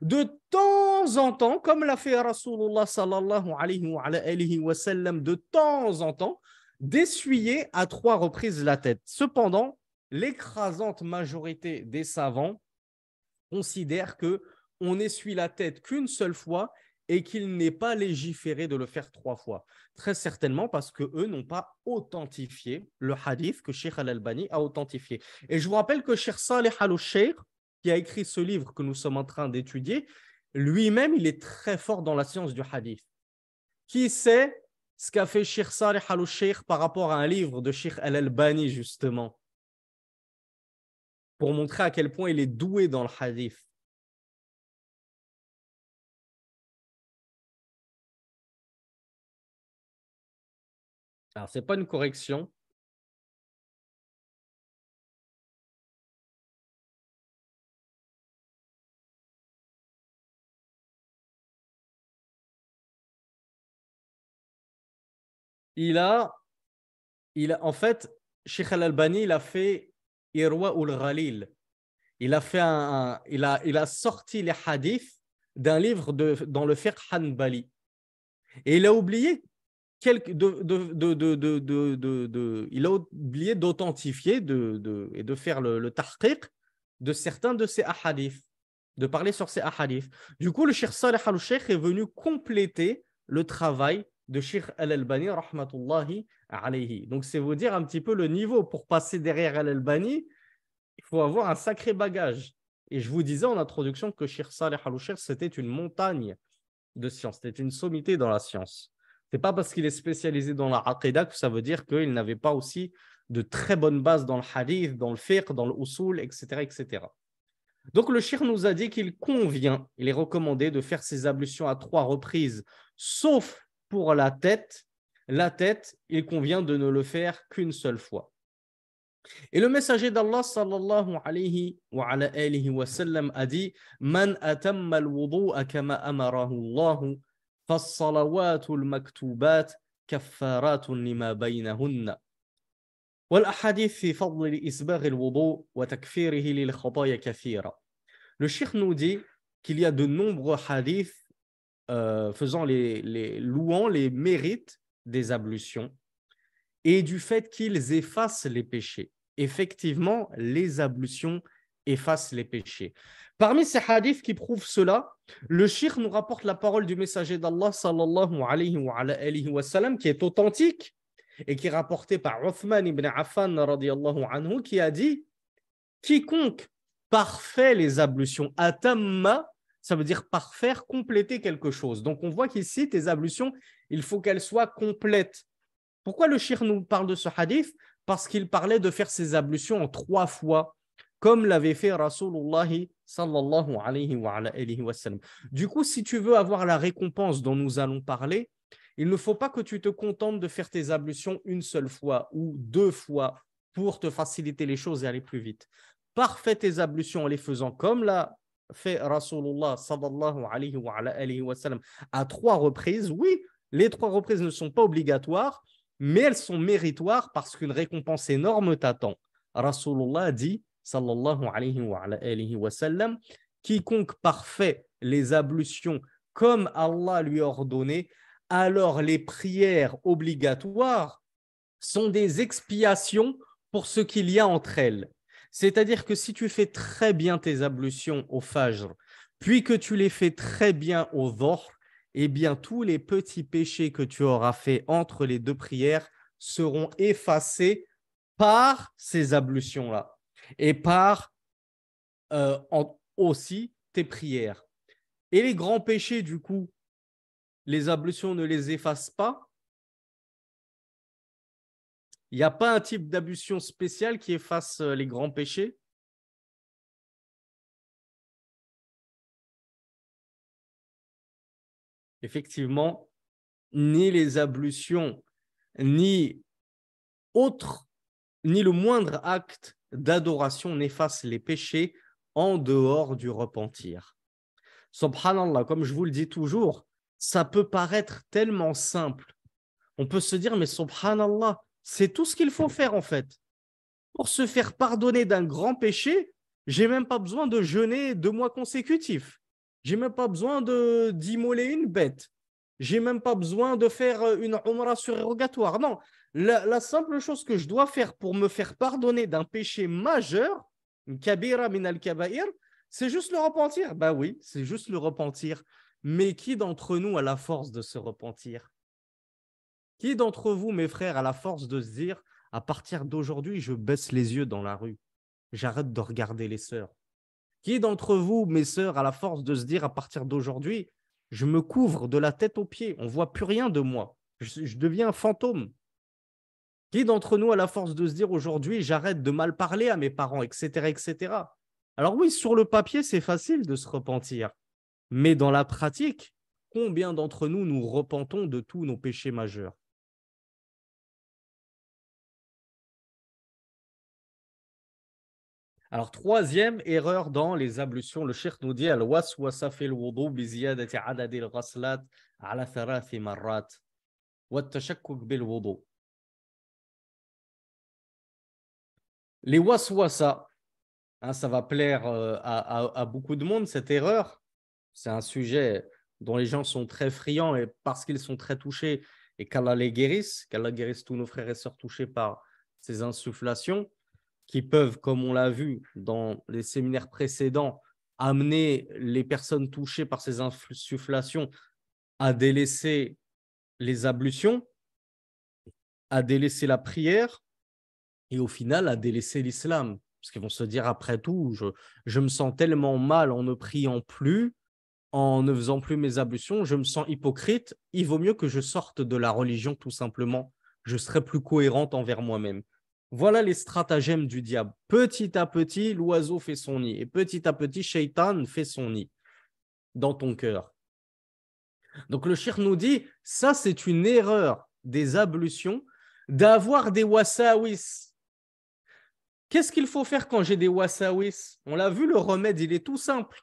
de temps en temps, comme l'a fait Rasulullah sallallahu alayhi sallam, de temps en temps, d'essuyer à trois reprises la tête. Cependant, l'écrasante majorité des savants considèrent que on essuie la tête qu'une seule fois et qu'il n'est pas légiféré de le faire trois fois. Très certainement parce que eux n'ont pas authentifié le hadith que Sheikh Al-Albani a authentifié. Et je vous rappelle que Sheikh Saleh Al-Sheikh, qui a écrit ce livre que nous sommes en train d'étudier, lui-même, il est très fort dans la science du hadith. Qui sait ce qu'a fait Sheikh Saleh Al-Sheikh par rapport à un livre de Sheikh Al-Albani, justement Pour montrer à quel point il est doué dans le hadith. Alors, ce n'est pas une correction. Il a, il a en fait, Sheikh Al-Albani, il a fait Irwa ul Ghalil. Il a, fait un, il, a, sorti les hadiths d'un livre de, dans le fiqh Hanbali. Et il a oublié il a oublié d'authentifier et de faire le, le de certains de ces ahadiths, de parler sur ces ahadiths. Du coup, le shir Saleh al-Sheikh est venu compléter le travail de Shir al-Albani, rahmatullahi alayhi. Donc, c'est vous dire un petit peu le niveau. Pour passer derrière al-Albani, il faut avoir un sacré bagage. Et je vous disais en introduction que shir Saleh al-Sheikh, c'était une montagne de science, c'était une sommité dans la science. C'est pas parce qu'il est spécialisé dans la aqidah que ça veut dire qu'il n'avait pas aussi de très bonnes bases dans le hadith, dans le fiqh, dans le usul, etc. etc. Donc le shir nous a dit qu'il convient, il est recommandé de faire ses ablutions à trois reprises, sauf pour la tête. La tête, il convient de ne le faire qu'une seule fois. Et le messager d'Allah sallallahu alayhi wa, ala wa sallam a dit Man atamma al-wudu'a kama amarahu le chir nous dit qu'il y a de nombreux hadiths euh, faisant les, louant les mérites des ablutions et du fait qu'ils effacent les péchés. Effectivement, les ablutions efface les péchés. Parmi ces hadiths qui prouvent cela, le shir nous rapporte la parole du messager d'Allah sallallahu alayhi wa, qui est authentique et qui est rapportée par Uthman ibn Affan radiallahu anhu qui a dit quiconque parfait les ablutions atamma ça veut dire parfaire, compléter quelque chose. Donc on voit qu'ici, tes ablutions, il faut qu'elles soient complètes. Pourquoi le shir nous parle de ce hadith Parce qu'il parlait de faire ses ablutions en trois fois comme l'avait fait Rasulullah sallallahu alayhi wa, alayhi wa sallam. Du coup, si tu veux avoir la récompense dont nous allons parler, il ne faut pas que tu te contentes de faire tes ablutions une seule fois ou deux fois pour te faciliter les choses et aller plus vite. Parfait tes ablutions en les faisant comme l'a fait Rasulullah sallallahu alayhi wa, alayhi wa sallam à trois reprises. Oui, les trois reprises ne sont pas obligatoires, mais elles sont méritoires parce qu'une récompense énorme t'attend. Rasulullah dit sallallahu alayhi wa quiconque parfait les ablutions comme Allah lui a ordonné, alors les prières obligatoires sont des expiations pour ce qu'il y a entre elles. C'est-à-dire que si tu fais très bien tes ablutions au Fajr, puis que tu les fais très bien au vor, eh bien tous les petits péchés que tu auras faits entre les deux prières seront effacés par ces ablutions-là et par euh, aussi tes prières. Et les grands péchés, du coup, les ablutions ne les effacent pas. Il n'y a pas un type d'ablution spéciale qui efface euh, les grands péchés. Effectivement, ni les ablutions, ni autre, ni le moindre acte d'adoration n'efface les péchés en dehors du repentir. Subhanallah, comme je vous le dis toujours, ça peut paraître tellement simple. On peut se dire, mais subhanallah, c'est tout ce qu'il faut faire en fait. Pour se faire pardonner d'un grand péché, j'ai même pas besoin de jeûner deux mois consécutifs. J'ai même pas besoin d'immoler une bête. J'ai même pas besoin de faire euh, une omra surrogatoire. Non, la, simple chose que je dois faire pour me faire pardonner d'un péché majeur, kabira min al kabair, c'est juste le repentir. Ben oui, c'est juste le repentir. Mais qui d'entre nous a la force de se repentir Qui d'entre vous, mes frères, a la force de se dire à partir d'aujourd'hui, je baisse les yeux dans la rue, j'arrête de regarder les sœurs Qui d'entre vous, mes sœurs, a la force de se dire à partir d'aujourd'hui, je me couvre de la tête aux pieds. On ne voit plus rien de moi. Je, deviens un fantôme. Qui d'entre nous a la force de se dire aujourd'hui, j'arrête de mal parler à mes parents, etc., etc. Alors oui, sur le papier, c'est facile de se repentir. Mais dans la pratique, combien d'entre nous nous repentons de tous nos péchés majeurs Alors, troisième erreur dans les ablutions, le cheikh nous dit al bi ala marrat wa tashakkuk bil Les waswasa, hein, ça va plaire euh, à, beaucoup de monde, cette erreur. C'est un sujet dont les gens sont très friands et parce qu'ils sont très touchés et qu'Allah les guérisse, qu'Allah guérisse tous nos frères et sœurs touchés par ces insufflations qui peuvent, comme on l'a vu dans les séminaires précédents, amener les personnes touchées par ces insufflations à délaisser les ablutions, à délaisser la prière et au final à délaisser l'islam. Parce qu'ils vont se dire, après tout, je, je, me sens tellement mal en ne priant plus, en ne faisant plus mes ablutions, je me sens hypocrite, il vaut mieux que je sorte de la religion tout simplement. Je serai plus cohérente envers moi-même. Voilà les stratagèmes du diable. Petit à petit, l'oiseau fait son nid. Et petit à petit, Shaitan fait son nid dans ton cœur. Donc le shir nous dit, ça c'est une erreur des ablutions d'avoir des wasawis. Qu'est-ce qu'il faut faire quand j'ai des wasawis On l'a vu, le remède, il est tout simple.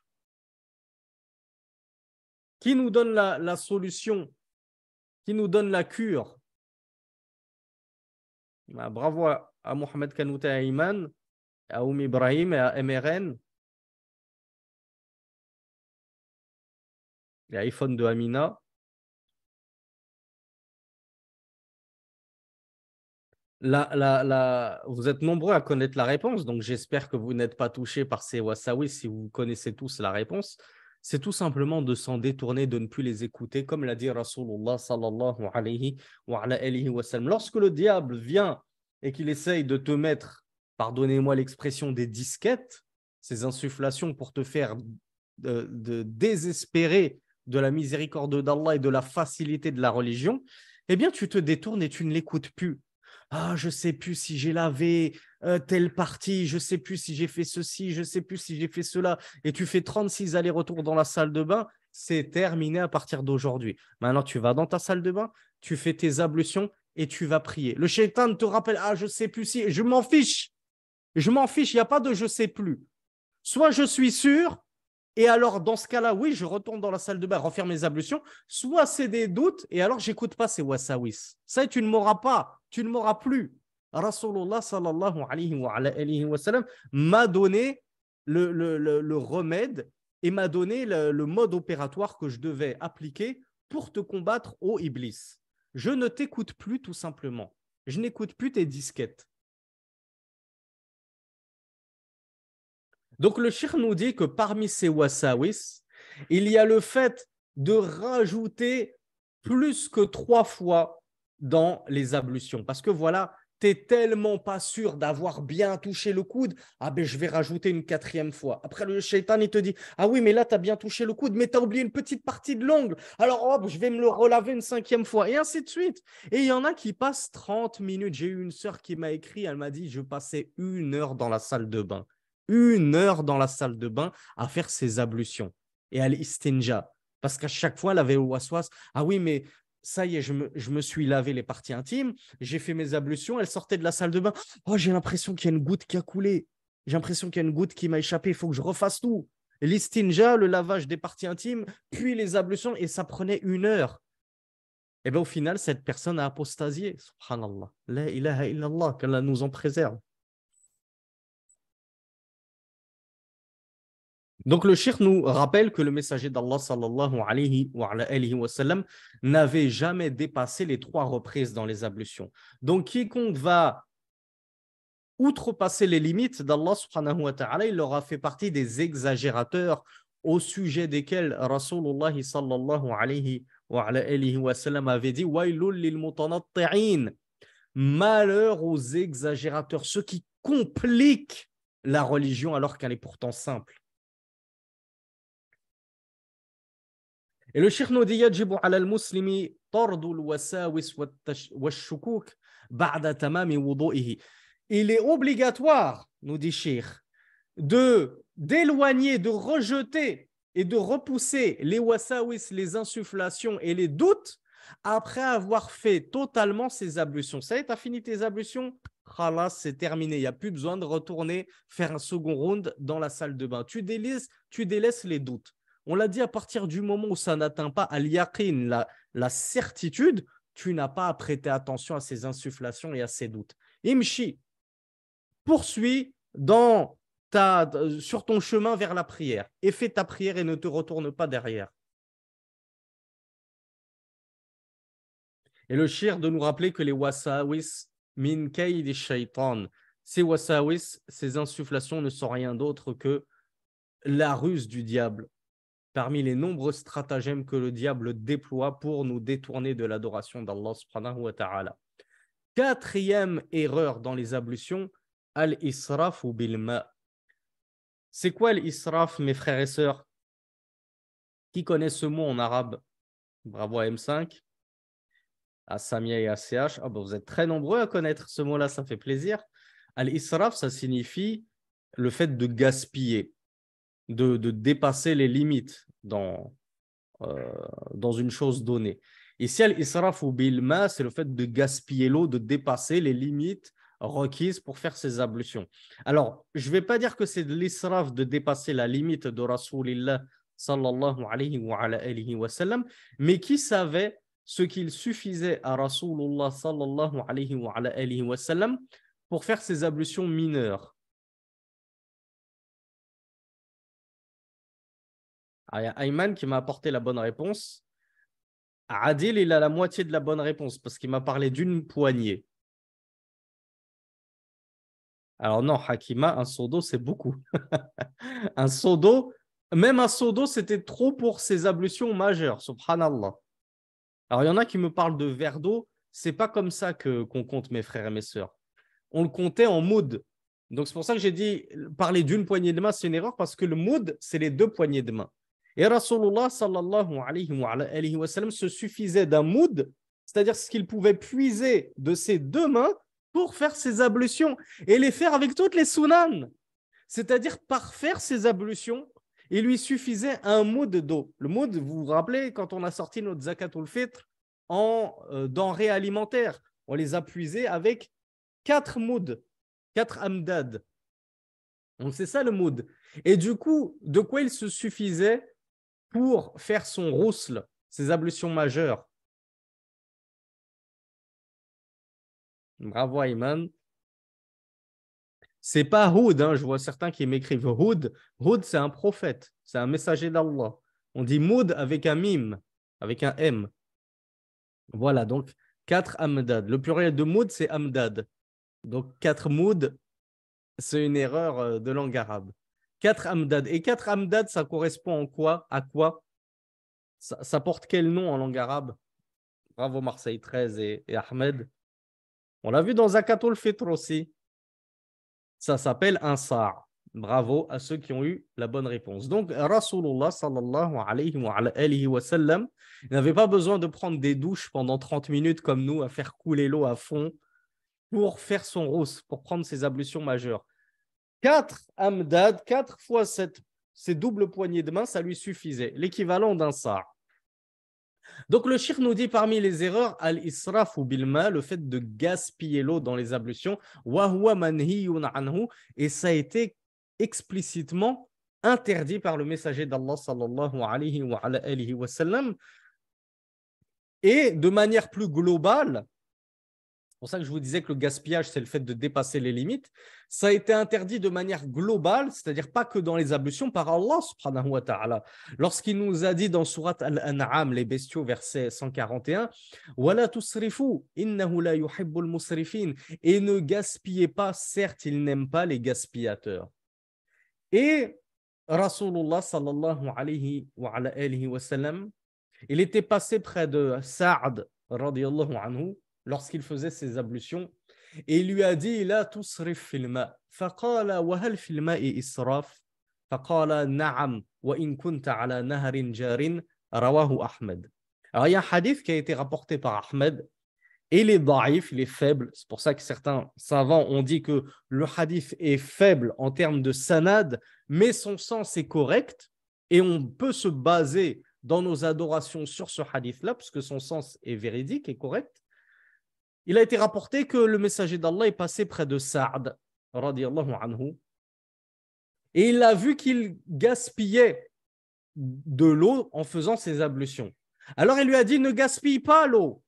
Qui nous donne la, solution Qui nous donne la cure bah, Bravo à Mohamed Kanouta Ayman, à Oum Ibrahim et à MRN, les de Amina. La, la, la... Vous êtes nombreux à connaître la réponse, donc j'espère que vous n'êtes pas touchés par ces wasawi si vous connaissez tous la réponse. C'est tout simplement de s'en détourner, de ne plus les écouter, comme l'a dit Rasulullah sallallahu alayhi wa, alayhi wa sallam. Lorsque le diable vient et qu'il essaye de te mettre, pardonnez-moi l'expression, des disquettes, ces insufflations pour te faire de, désespérer de la miséricorde d'Allah et de la facilité de la religion, eh bien tu te détournes et tu ne l'écoutes plus. Ah, je sais plus si j'ai lavé euh, telle partie, je sais plus si j'ai fait ceci, je sais plus si j'ai fait cela, et tu fais 36 allers-retours dans la salle de bain, c'est terminé à partir d'aujourd'hui. Maintenant, tu vas dans ta salle de bain, tu fais tes ablutions et tu vas prier. Le shaitan te rappelle, ah, je sais plus si, je m'en fiche. Je m'en fiche, il n'y a pas de je sais plus. Soit je suis sûr, et alors dans ce cas-là, oui, je retourne dans la salle de bain, refaire mes ablutions, soit c'est des doutes, et alors j'écoute pas ces wasawis. Ça, tu ne m'auras pas, tu ne m'auras plus. Rasulullah sallallahu alayhi wa, sallam m'a donné le, remède et m'a donné le, mode opératoire que je devais appliquer pour te combattre, au Iblis. Je ne t'écoute plus tout simplement. Je n'écoute plus tes disquettes. Donc le chir nous dit que parmi ces wasawis, il y a le fait de rajouter plus que trois fois dans les ablutions. Parce que voilà, tellement pas sûr d'avoir bien touché le coude, ah ben je vais rajouter une quatrième fois. Après le shaitan, il te dit, ah oui, mais là tu as bien touché le coude, mais tu as oublié une petite partie de l'ongle. Alors hop je vais me le relaver une cinquième fois, et ainsi de suite. Et il y en a qui passent 30 minutes. J'ai eu une sœur qui m'a écrit, elle m'a dit, je passais une heure dans la salle de bain. Une heure dans la salle de bain à faire ses ablutions et à l'istinja. Parce qu'à chaque fois, elle avait ah oui, mais ça y est, je me, suis lavé les parties intimes, j'ai fait mes ablutions, elle sortait de la salle de bain. Oh, j'ai l'impression qu'il y a une goutte qui a coulé. J'ai l'impression qu'il y a une goutte qui m'a échappé, il faut que je refasse tout. L'istinja, le lavage des parties intimes, puis les ablutions, et ça prenait une heure. Et eh bien au final, cette personne a apostasié. Subhanallah. La ilaha illallah, qu'Allah nous en préserve. Donc le shir nous rappelle que le messager d'Allah sallallahu alayhi wa, sallam n'avait jamais dépassé les trois reprises dans les ablutions. Donc quiconque va outrepasser les limites d'Allah subhanahu wa ta'ala, il aura fait partie des exagérateurs au sujet desquels Rasulullah sallallahu alayhi wa, alayhi wa sallam avait dit « lil Malheur aux exagérateurs, ceux qui compliquent la religion alors qu'elle est pourtant simple. Et le nous dit Il est obligatoire, nous dit Cheikh, de d'éloigner, de rejeter et de repousser les wasawis, les insufflations et les doutes après avoir fait totalement ses ablutions. Ça y est, tu fini tes ablutions Khalas, c'est terminé. Il n'y a plus besoin de retourner faire un second round dans la salle de bain. Tu tu délaisses les doutes. On l'a dit, à partir du moment où ça n'atteint pas à la, certitude, tu n'as pas à prêter attention à ces insufflations et à ces doutes. Imshi, poursuis dans ta, euh, sur ton chemin vers la prière et fais ta prière et ne te retourne pas derrière. Et le chir de nous rappeler que les wasawis min kaid shaitan, ces wasawis, ces insufflations ne sont rien d'autre que la ruse du diable, parmi les nombreux stratagèmes que le diable déploie pour nous détourner de l'adoration d'Allah subhanahu wa ta'ala. Quatrième erreur dans les ablutions, al-israf ou bilma. C'est quoi l'israf, mes frères et sœurs Qui connaît ce mot en arabe Bravo à M5, à Samia et à CH. Ah, bah, vous êtes très nombreux à connaître ce mot-là, ça fait plaisir. Al-israf, ça signifie le fait de gaspiller de, dépasser les limites dans, euh, dans une chose donnée. Ici, l'israf ou bilma, c'est le fait de gaspiller l'eau, de dépasser les limites requises pour faire ses ablutions. Alors, je ne vais pas dire que c'est de l'israf de dépasser la limite de Rasoulillah sallallahu alayhi wa, mais qui savait ce qu'il suffisait à Rasulullah sallallahu alayhi wa, pour faire ses ablutions mineures il y a Ayman qui m'a apporté la bonne réponse. Adil, il a la moitié de la bonne réponse parce qu'il m'a parlé d'une poignée. Alors non, Hakima, un seau d'eau, c'est beaucoup. un seau d'eau, même un seau d'eau, c'était trop pour ses ablutions majeures, subhanallah. Alors il y en a qui me parlent de verre d'eau, c'est pas comme ça que qu'on compte mes frères et mes sœurs. On le comptait en mood. Donc c'est pour ça que j'ai dit parler d'une poignée de main, c'est une erreur parce que le mood, c'est les deux poignées de main. Et Rasulullah sallallahu alayhi wa, sallam, se suffisait d'un moud, c'est-à-dire ce qu'il pouvait puiser de ses deux mains pour faire ses ablutions et les faire avec toutes les sunan. C'est-à-dire par faire ses ablutions, il lui suffisait un moud d'eau. Le moud, vous vous rappelez, quand on a sorti notre zakatul fitr en euh, denrées alimentaires, on les a puisés avec quatre mouds, quatre amdad. On sait ça le moud. Et du coup, de quoi il se suffisait pour faire son rousle, ses ablutions majeures. Bravo, Ayman. C'est pas Houd, hein. je vois certains qui m'écrivent Houd. Houd, c'est un prophète, c'est un messager d'Allah. On dit Moud avec un mime, avec un M. Voilà, donc quatre amdad. Le pluriel de Moud, c'est amdad. Donc quatre Moud, c'est une erreur euh, de langue arabe. Quatre amdad. Et quatre amdad, ça correspond en quoi à quoi ça, porte quel nom en langue arabe Bravo Marseille 13 et, Ahmed. On l'a vu dans Zakatul Fitr aussi. Ça s'appelle un sar. Bravo à ceux qui ont eu la bonne réponse. Donc, Rasulullah sallallahu alayhi wa, alayhi wa sallam n'avait pas besoin de prendre des douches pendant 30 minutes comme nous, à faire couler l'eau à fond pour faire son rousse, pour prendre ses ablutions majeures. 4 amdad, 4 fois cette, ces doubles poignées de main, ça lui suffisait, l'équivalent d'un sa'. Donc le shir nous dit parmi les erreurs, al-israf ou bilma, le fait de gaspiller l'eau dans les ablutions, anhu, et ça a été explicitement interdit par le messager d'Allah sallallahu alayhi wa, wa sallam. Et de manière plus globale, pour ça que je vous disais que le gaspillage, c'est le fait de dépasser les limites. Ça a été interdit de manière globale, c'est-à-dire pas que dans les ablutions, par Allah subhanahu wa Lorsqu'il nous a dit dans Surat Al-An'am, les bestiaux, verset 141, la musrifin. Et ne gaspillez pas, certes, il n'aime pas les gaspillateurs. Et Rasulullah sallallahu alayhi wa, wa sallam, il était passé près de Sa'd, radiallahu anhu, lorsqu'il faisait ses ablutions. Et il lui a dit La tusrif naharin Rawahu Alors, il y a un hadith qui a été rapporté par Ahmed et les faible, les faibles. C'est pour ça que certains savants ont dit que le hadith est faible en termes de sanad, mais son sens est correct et on peut se baser dans nos adorations sur ce hadith-là, parce que son sens est véridique et correct. Il a été rapporté que le messager d'Allah est passé près de Saad, anhu, et il a vu qu'il gaspillait de l'eau en faisant ses ablutions. Alors il lui a dit Ne gaspille pas l'eau.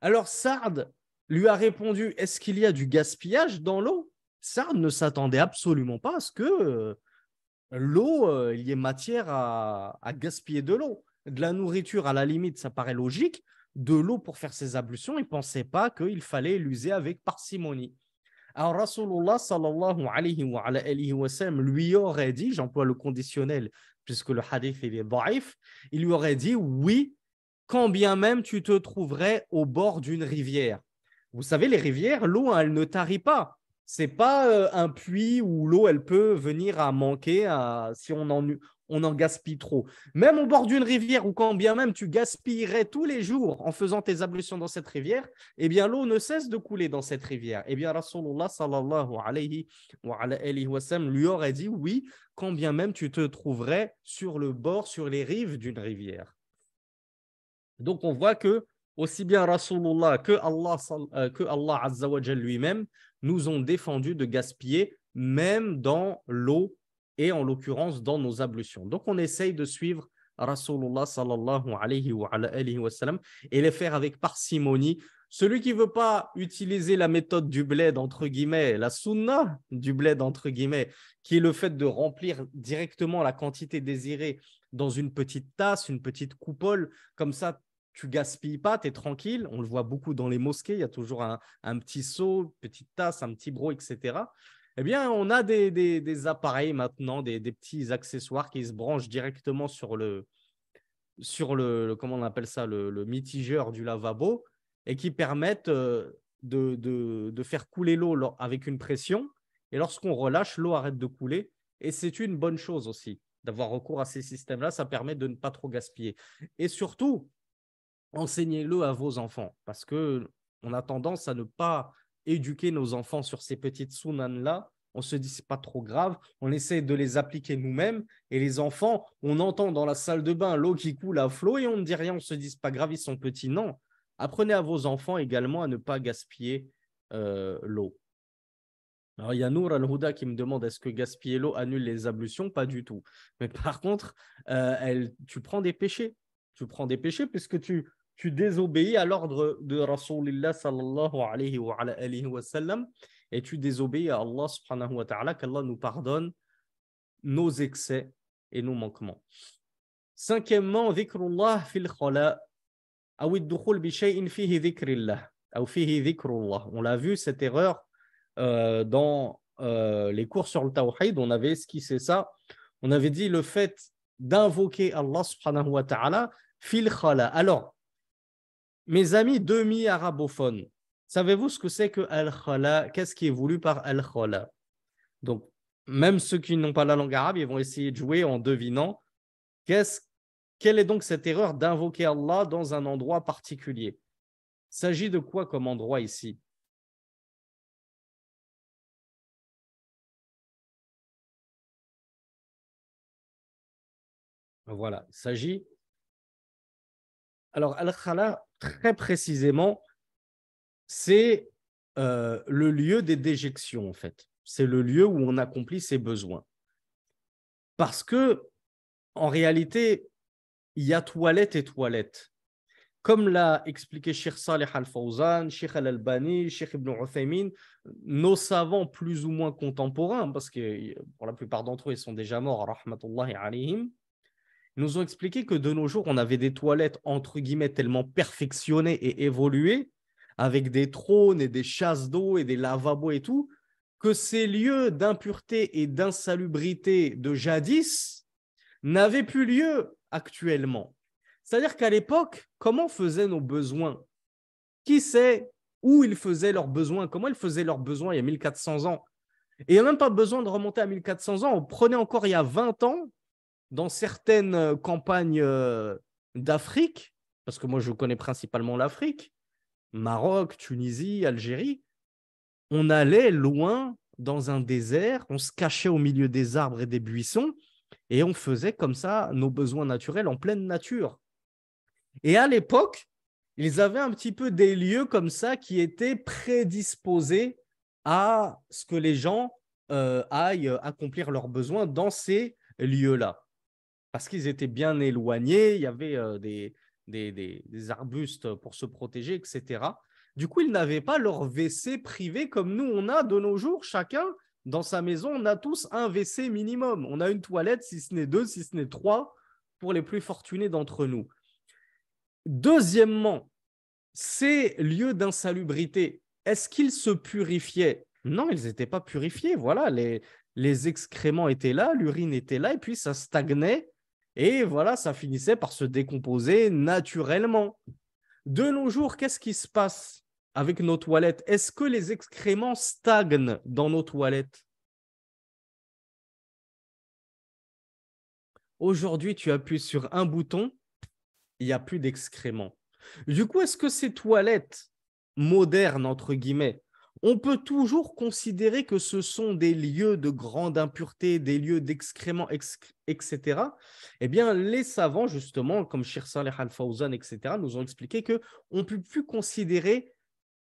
Alors Sard lui a répondu Est-ce qu'il y a du gaspillage dans l'eau Saad ne s'attendait absolument pas à ce que euh, l'eau, euh, il y ait matière à gaspiller de l'eau. De la nourriture, à la limite, ça paraît logique, de l'eau pour faire ses ablutions, il ne pensait pas qu'il fallait l'user avec parcimonie. Alors ah, Rasulullah sallallahu alayhi wa, lui aurait dit, j'emploie le conditionnel puisque le hadith il est baif, il lui aurait dit oui, quand bien même tu te trouverais au bord d'une rivière. Vous savez, les rivières, l'eau, hein, elle ne tarit pas. C'est pas euh, un puits où l'eau, elle peut venir à manquer si on en, on en gaspille trop. Même au bord d'une rivière, ou quand bien même tu gaspillerais tous les jours en faisant tes ablutions dans cette rivière, eh bien l'eau ne cesse de couler dans cette rivière. Eh bien Rasulullah sallallahu alayhi wa, wa sallam, lui aurait dit oui, quand bien même tu te trouverais sur le bord, sur les rives d'une rivière. Donc on voit que aussi bien Rasulullah que Allah, euh, que Allah lui-même nous ont défendu de gaspiller même dans l'eau et en l'occurrence dans nos ablutions. Donc on essaye de suivre Rasulullah sallallahu alayhi wa, sallam, et les faire avec parcimonie. Celui qui veut pas utiliser la méthode du bled, entre guillemets, la sunna du bled, entre guillemets, qui est le fait de remplir directement la quantité désirée dans une petite tasse, une petite coupole, comme ça, tu gaspilles pas, tu es tranquille. On le voit beaucoup dans les mosquées, il y a toujours un, un petit seau, une petite tasse, un petit bro, etc eh bien, on a des, des, appareils maintenant, des, petits accessoires qui se branchent directement sur le, sur le, comment on appelle ça, le, mitigeur du lavabo et qui permettent euh, de, de faire couler l'eau avec une pression. Et lorsqu'on relâche, l'eau arrête de couler. Et c'est une bonne chose aussi d'avoir recours à ces systèmes-là. Ça permet de ne pas trop gaspiller. Et surtout, enseignez-le à vos enfants parce que on a tendance à ne pas éduquer nos enfants sur ces petites sunan-là. On se dit, c'est pas trop grave. On essaie de les appliquer nous-mêmes. Et les enfants, on entend dans la salle de bain l'eau qui coule à flot et on ne dit rien. On se dit, pas grave, ils sont petits. Non. Apprenez à vos enfants également à ne pas gaspiller euh, l'eau. Alors, il y a Nour Al-Houda qui me demande est-ce que gaspiller l'eau annule les ablutions Pas du tout. Mais par contre, euh, elle, tu prends des péchés. Tu prends des péchés puisque tu, tu désobéis à l'ordre de Rasulullah sallallahu alayhi wa, alayhi wa sallam, et tu désobéis à Allah subhanahu wa ta'ala, qu'Allah nous pardonne nos excès et nos manquements. Cinquièmement, dhikrullah fil khala, on l'a vu, cette erreur euh, dans euh, les cours sur le tawhid, on avait esquissé ça. On avait dit le fait d'invoquer Allah subhanahu wa ta'ala fil khala. Alors, mes amis demi-arabophones, savez-vous ce que c'est que Al-Khala Qu'est-ce qui est voulu par Al-Khala Donc, même ceux qui n'ont pas la langue arabe, ils vont essayer de jouer en devinant quelle est donc cette erreur d'invoquer Allah dans un endroit particulier. s'agit de quoi comme endroit ici Voilà, il s'agit alors, Al-Khala, très précisément, c'est euh, le lieu des déjections, en fait. C'est le lieu où on accomplit ses besoins. Parce que, en réalité, il y a toilette et toilette. Comme l'a expliqué Sheikh Saleh Al-Fawzan, Sheikh Al-Albani, Sheikh Ibn Uthaymin, nos savants plus ou moins contemporains, parce que pour la plupart d'entre eux, ils sont déjà morts, rahmatullahi alayhim, nous ont expliqué que de nos jours, on avait des toilettes entre guillemets tellement perfectionnées et évoluées, avec des trônes et des chasses d'eau et des lavabos et tout, que ces lieux d'impureté et d'insalubrité de jadis n'avaient plus lieu actuellement. C'est-à-dire qu'à l'époque, comment faisaient nos besoins Qui sait où ils faisaient leurs besoins Comment ils faisaient leurs besoins il y a 1400 ans Et il n'y a même pas besoin de remonter à 1400 ans. On prenait encore il y a 20 ans dans certaines euh, campagnes euh, d'Afrique, parce que moi je connais principalement l'Afrique, Maroc, Tunisie, Algérie, on allait loin dans un désert, on se cachait au milieu des arbres et des buissons, et on faisait comme ça nos besoins naturels en pleine nature. Et à l'époque, ils avaient un petit peu des lieux comme ça qui étaient prédisposés à ce que les gens euh, aillent accomplir leurs besoins dans ces lieux-là parce qu'ils étaient bien éloignés, il y avait euh, des, des, des, des, arbustes pour se protéger, etc. Du coup, ils n'avaient pas leur WC privé comme nous, on a de nos jours, chacun dans sa maison, on a tous un WC minimum. On a une toilette, si ce n'est deux, si ce n'est trois, pour les plus fortunés d'entre nous. Deuxièmement, ces lieux d'insalubrité, est-ce qu'ils se purifiaient Non, ils n'étaient pas purifiés. Voilà, les, les excréments étaient là, l'urine était là, et puis ça stagnait et voilà, ça finissait par se décomposer naturellement. De nos jours, qu'est-ce qui se passe avec nos toilettes Est-ce que les excréments stagnent dans nos toilettes Aujourd'hui, tu appuies sur un bouton, il n'y a plus d'excréments. Du coup, est-ce que ces toilettes modernes, entre guillemets, on peut toujours considérer que ce sont des lieux de grande impureté, des lieux d'excréments, etc. Eh bien, les savants, justement, comme Shir Saleh al etc., nous ont expliqué que on peut plus considérer,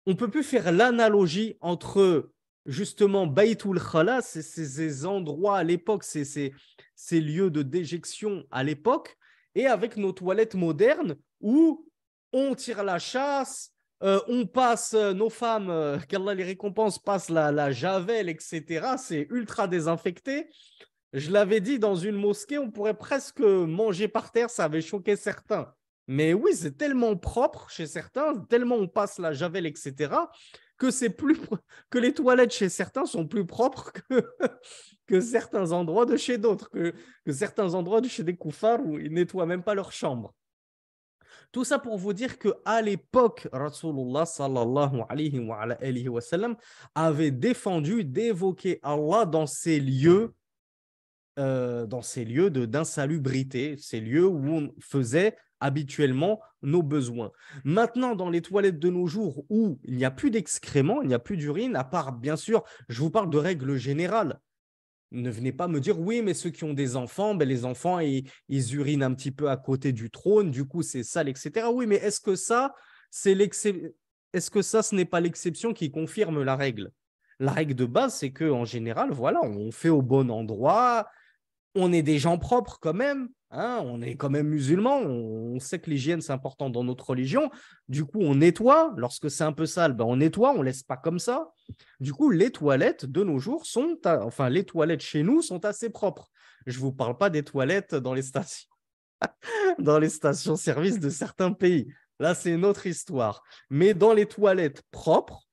on peut plus faire l'analogie entre justement Baytul Khala, ces, ces endroits à l'époque, ces lieux de déjection à l'époque, et avec nos toilettes modernes où on tire la chasse, euh, on passe euh, nos femmes, euh, qu'Allah les récompenses, passe la, la javel, etc. C'est ultra désinfecté. Je l'avais dit, dans une mosquée, on pourrait presque manger par terre, ça avait choqué certains. Mais oui, c'est tellement propre chez certains, tellement on passe la javel, etc., que, c'est plus que les toilettes chez certains sont plus propres que, certains endroits de chez d'autres, que, certains endroits de chez des koufars où ils nettoient même pas leur chambre. Tout ça pour vous dire qu'à l'époque, Rasulullah sallallahu alayhi wa, avait défendu d'évoquer Allah dans ces lieux euh, dans ces lieux d'insalubrité, ces lieux où on faisait habituellement nos besoins. Maintenant, dans les toilettes de nos jours où il n'y a plus d'excréments, il n'y a plus d'urine, à part, bien sûr, je vous parle de règles générales ne venez pas me dire oui, mais ceux qui ont des enfants, ben les enfants, ils, urinent un petit peu à côté du trône, du coup c'est sale, etc. Oui, mais est-ce que ça, c'est Est-ce que ça, ce n'est pas l'exception qui confirme la règle La règle de base, c'est que en général, voilà, on fait au bon endroit, on est des gens propres quand même. Hein, on est quand même musulman, on, sait que l'hygiène c'est important dans notre religion. Du coup, on nettoie. Lorsque c'est un peu sale, ben, on nettoie, on laisse pas comme ça. Du coup, les toilettes de nos jours sont, enfin, les toilettes chez nous sont assez propres. Je vous parle pas des toilettes dans les stations, dans les stations-service de certains pays. Là, c'est une autre histoire. Mais dans les toilettes propres,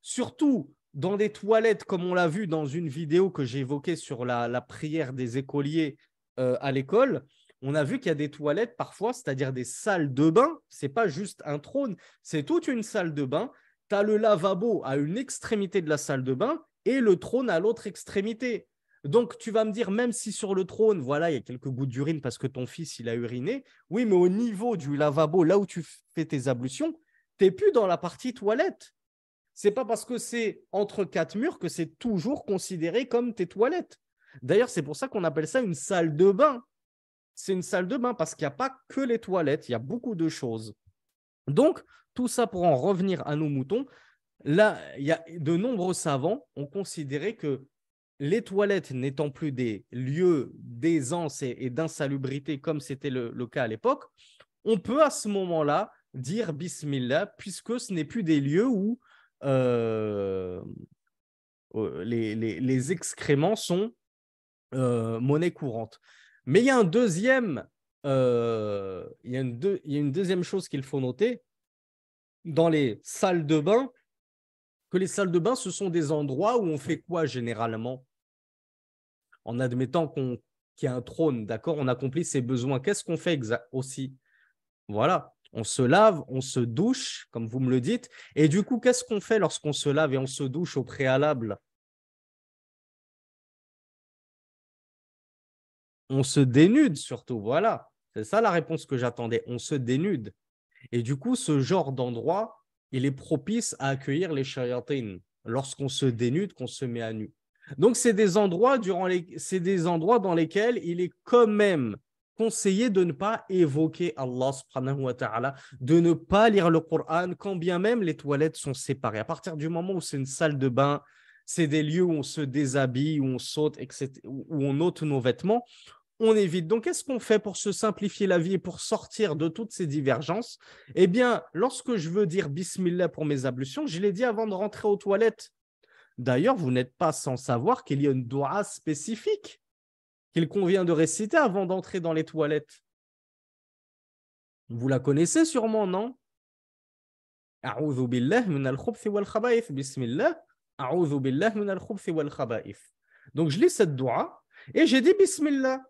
surtout dans les toilettes comme on l'a vu dans une vidéo que j'ai sur la prière des écoliers euh, à l'école, on a vu qu'il y a des toilettes parfois, c'est-à-dire des salles de bain. C'est pas juste un trône, c'est toute une salle de bain. Tu as le lavabo à une extrémité de la salle de bain et le trône à l'autre extrémité. Donc tu vas me dire, même si sur le trône, voilà, il y a quelques gouttes d'urine parce que ton fils, il a uriné, oui, mais au niveau du lavabo, là où tu fais tes ablutions, t'es plus dans la partie toilette. C'est pas parce que c'est entre quatre murs que c'est toujours considéré comme tes toilettes. D'ailleurs, c'est pour ça qu'on appelle ça une salle de bain. C'est une salle de bain parce qu'il n'y a pas que les toilettes, il y a beaucoup de choses. Donc, tout ça pour en revenir à nos moutons, là, il y a de nombreux savants ont considéré que les toilettes n'étant plus des lieux d'aisance et, d'insalubrité comme c'était le, cas à l'époque, on peut à ce moment-là dire bismillah puisque ce n'est plus des lieux où euh, euh, les, excréments sont euh, monnaie courante. Mais il y a un deuxième, euh, il, y une deuxième chose qu'il faut noter dans les salles de bain, que les salles de bain, ce sont des endroits où on fait quoi généralement En admettant qu'on qu'il y a un trône, d'accord On accomplit ses besoins. Qu'est-ce qu'on fait aussi Voilà, on se lave, on se douche, comme vous me le dites. Et du coup, qu'est-ce qu'on fait lorsqu'on se lave et on se douche au préalable on se dénude surtout, voilà. C'est ça la réponse que j'attendais, on se dénude. Et du coup, ce genre d'endroit, il est propice à accueillir les shayatines lorsqu'on se dénude, qu'on se met à nu. Donc, c'est des, endroits des endroits dans lesquels il est quand même conseillé de ne pas évoquer Allah subhanahu wa ta'ala, de ne pas lire le Coran, quand bien même les toilettes sont séparées. À partir du moment où c'est une salle de bain, c'est des lieux où on se déshabille, où on saute, etc., où on ôte nos vêtements. On évite. Donc, qu'est-ce qu'on fait pour se simplifier la vie et pour sortir de toutes ces divergences Eh bien, lorsque je veux dire bismillah pour mes ablutions, je l'ai dit avant de rentrer aux toilettes. D'ailleurs, vous n'êtes pas sans savoir qu'il y a une doua spécifique qu'il convient de réciter avant d'entrer dans les toilettes. Vous la connaissez sûrement, non wal bismillah donc je lis cette doua et j'ai dit Bismillah.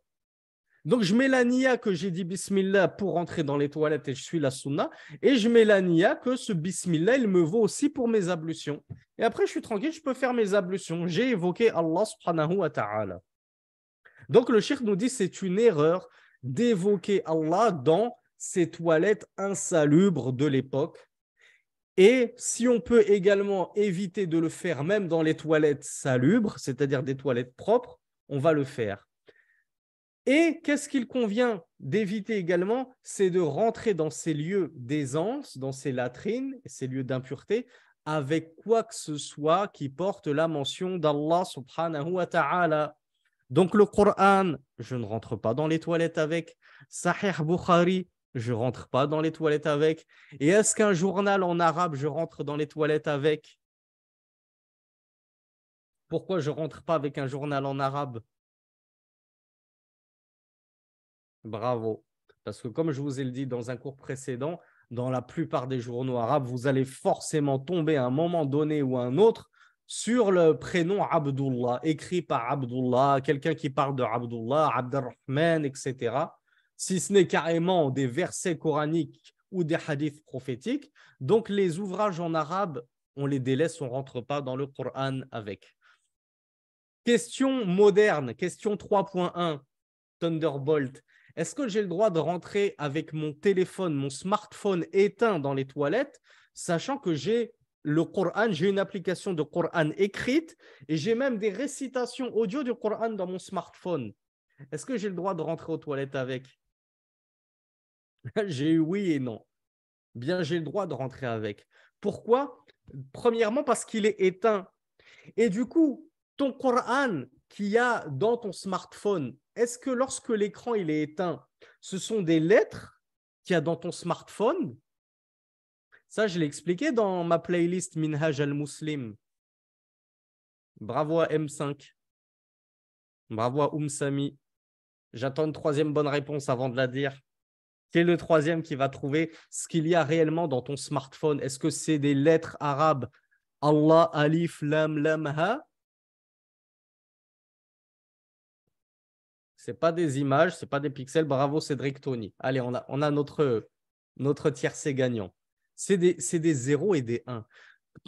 Donc je mets la niya que j'ai dit Bismillah pour rentrer dans les toilettes et je suis la sunna. Et je mets la niya que ce Bismillah, il me vaut aussi pour mes ablutions. Et après, je suis tranquille, je peux faire mes ablutions. J'ai évoqué Allah subhanahu wa ta'ala. Donc le shirk nous dit c'est une erreur d'évoquer Allah dans ces toilettes insalubres de l'époque et si on peut également éviter de le faire même dans les toilettes salubres, c'est-à-dire des toilettes propres, on va le faire. Et qu'est-ce qu'il convient d'éviter également C'est de rentrer dans ces lieux d'aisance, dans ces latrines, ces lieux d'impureté, avec quoi que ce soit qui porte la mention d'Allah subhanahu wa ta'ala. Donc le Coran, je ne rentre pas dans les toilettes avec. Sahih Bukhari, je rentre pas dans les toilettes avec Et est-ce qu'un journal en arabe, je rentre dans les toilettes avec Pourquoi je rentre pas avec un journal en arabe Bravo. Parce que comme je vous ai le dit dans un cours précédent, dans la plupart des journaux arabes, vous allez forcément tomber à un moment donné ou à un autre sur le prénom Abdullah, écrit par Abdullah, quelqu'un qui parle de Abdullah, Abdelrahman, etc si ce n'est carrément des versets coraniques ou des hadiths prophétiques. Donc les ouvrages en arabe, on les délaisse, on ne rentre pas dans le Coran avec. Question moderne, question 3.1, Thunderbolt. Est-ce que j'ai le droit de rentrer avec mon téléphone, mon smartphone éteint dans les toilettes, sachant que j'ai le Coran, j'ai une application de Coran écrite et j'ai même des récitations audio du Coran dans mon smartphone Est-ce que j'ai le droit de rentrer aux toilettes avec j'ai eu oui et non. Bien, j'ai le droit de rentrer avec. Pourquoi Premièrement, parce qu'il est éteint. Et du coup, ton Coran qu'il y a dans ton smartphone, est-ce que lorsque l'écran il est éteint, ce sont des lettres qu'il y a dans ton smartphone Ça, je l'ai expliqué dans ma playlist Minhaj al-Muslim. Bravo à M5. Bravo à Sami. J'attends une troisième bonne réponse avant de la dire qui est le troisième qui va trouver ce qu'il y a réellement dans ton smartphone. Est-ce que c'est des lettres arabes Allah, Alif, Lam, Lam, Ha pas des images, ce pas des pixels. Bravo Cédric Tony. Allez, on a, notre, notre tiercé gagnant. C'est des, des et des 1.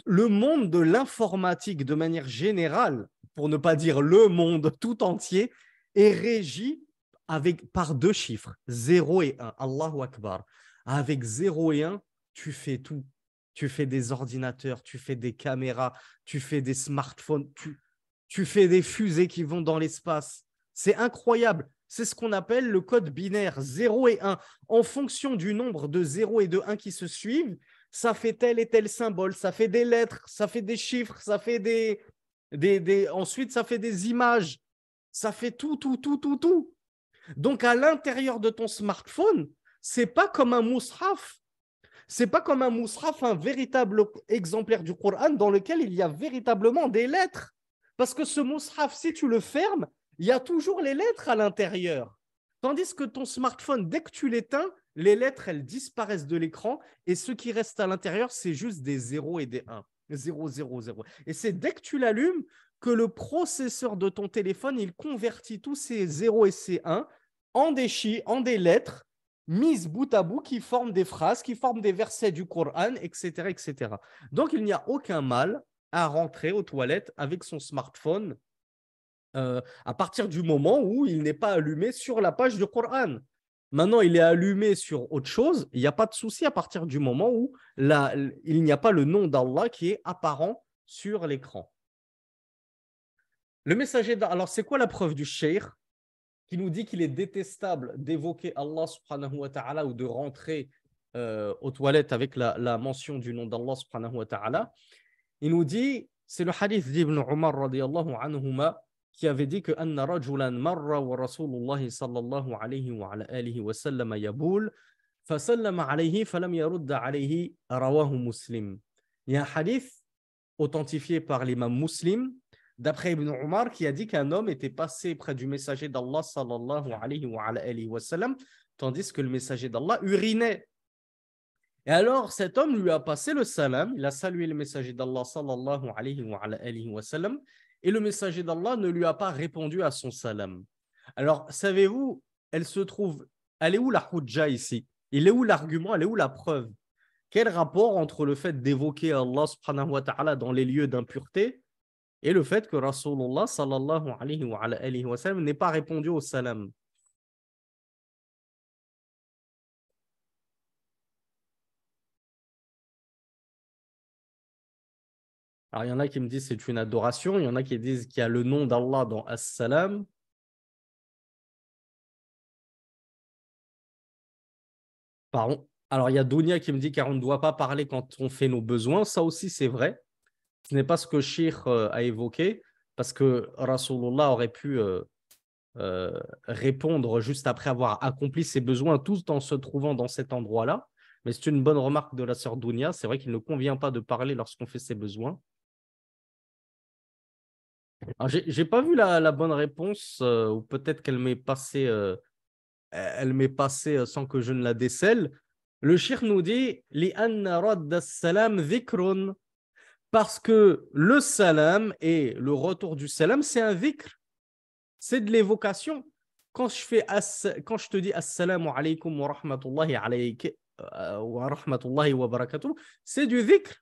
Le monde de l'informatique, de manière générale, pour ne pas dire le monde tout entier, est régi avec, par deux chiffres, 0 et 1, Allahu Akbar. Avec 0 et 1, tu fais tout. Tu fais des ordinateurs, tu fais des caméras, tu fais des smartphones, tu, fais des fusées qui vont dans l'espace. C'est incroyable. C'est ce qu'on appelle le code binaire 0 et 1. En fonction du nombre de 0 et de 1 qui se suivent, ça fait tel et tel symbole, ça fait des lettres, ça fait des chiffres, ça fait des... ensuite ça fait des images, ça fait tout, tout, tout, tout, tout. Donc à l'intérieur de ton smartphone, c'est pas comme un Ce C'est pas comme un mousraf, un véritable exemplaire du Coran dans lequel il y a véritablement des lettres. Parce que ce mousraf, si tu le fermes, il y a toujours les lettres à l'intérieur. Tandis que ton smartphone, dès que tu l'éteins, les lettres, elles disparaissent de l'écran et ce qui reste à l'intérieur, c'est juste des 0 et des 1. 0, 0, 0. Et c'est dès que tu l'allumes que le processeur de ton téléphone, il convertit tous ces 0 et ces 1 en des en des lettres mises bout à bout qui forment des phrases, qui forment des versets du Coran, etc. etc. Donc il n'y a aucun mal à rentrer aux toilettes avec son smartphone euh, à partir du moment où il n'est pas allumé sur la page du Coran. Maintenant, il est allumé sur autre chose, il n'y a pas de souci à partir du moment où il n'y a pas le nom d'Allah qui est apparent sur l'écran. Le messager alors c'est quoi la preuve du shaykh qui nous dit qu'il est détestable d'évoquer Allah subhanahu wa ta'ala ou de rentrer euh, aux toilettes avec la, la mention du nom d'Allah subhanahu wa ta'ala, il nous dit, c'est le hadith d'Ibn Umar radiallahu anhuma qui avait dit que Anna rajulan marra wa Rasulullah sallallahu alayhi wa alihi wa sallam yaboul فسلم عليه فلم يرد عليه رواه مسلم. Il y a un hadith authentifié par l'imam muslim d'après Ibn Umar qui a dit qu'un homme était passé près du messager d'Allah tandis que le messager d'Allah urinait. Et alors cet homme lui a passé le salam, il a salué le messager d'Allah sallallahu alayhi wa, et le messager d'Allah ne lui a pas répondu à son salam. Alors savez-vous, elle se trouve, elle est où la hujja ici Il est où l'argument, elle est où la preuve quel rapport entre le fait d'évoquer Allah subhanahu wa dans les lieux d'impureté et le fait que Rasulullah sallallahu alayhi wa, sallam n'ait pas répondu au salam. Alors, il y en a qui me disent c'est une adoration, il y en a qui disent qu'il y a le nom d'Allah dans As-Salam. Alors, il y a Dounia qui me dit qu'on ne doit pas parler quand on fait nos besoins. Ça aussi, c'est vrai. Ce n'est pas ce que Shir euh, a évoqué, parce que Rasulullah aurait pu euh, euh, répondre juste après avoir accompli ses besoins, tout en se trouvant dans cet endroit-là. Mais c'est une bonne remarque de la sœur Dounia. C'est vrai qu'il ne convient pas de parler lorsqu'on fait ses besoins. J'ai pas vu la, bonne réponse, ou peut-être qu'elle m'est passée, elle m'est passée sans que je ne la décèle. Le shir nous dit li salam dhikrun. Parce que le salam et le retour du salam, c'est un vikr, c'est de l'évocation. Quand je, fais quand je te dis assalamu alaikum euh, wa rahmatullahi wa barakatuh, c'est du zikr.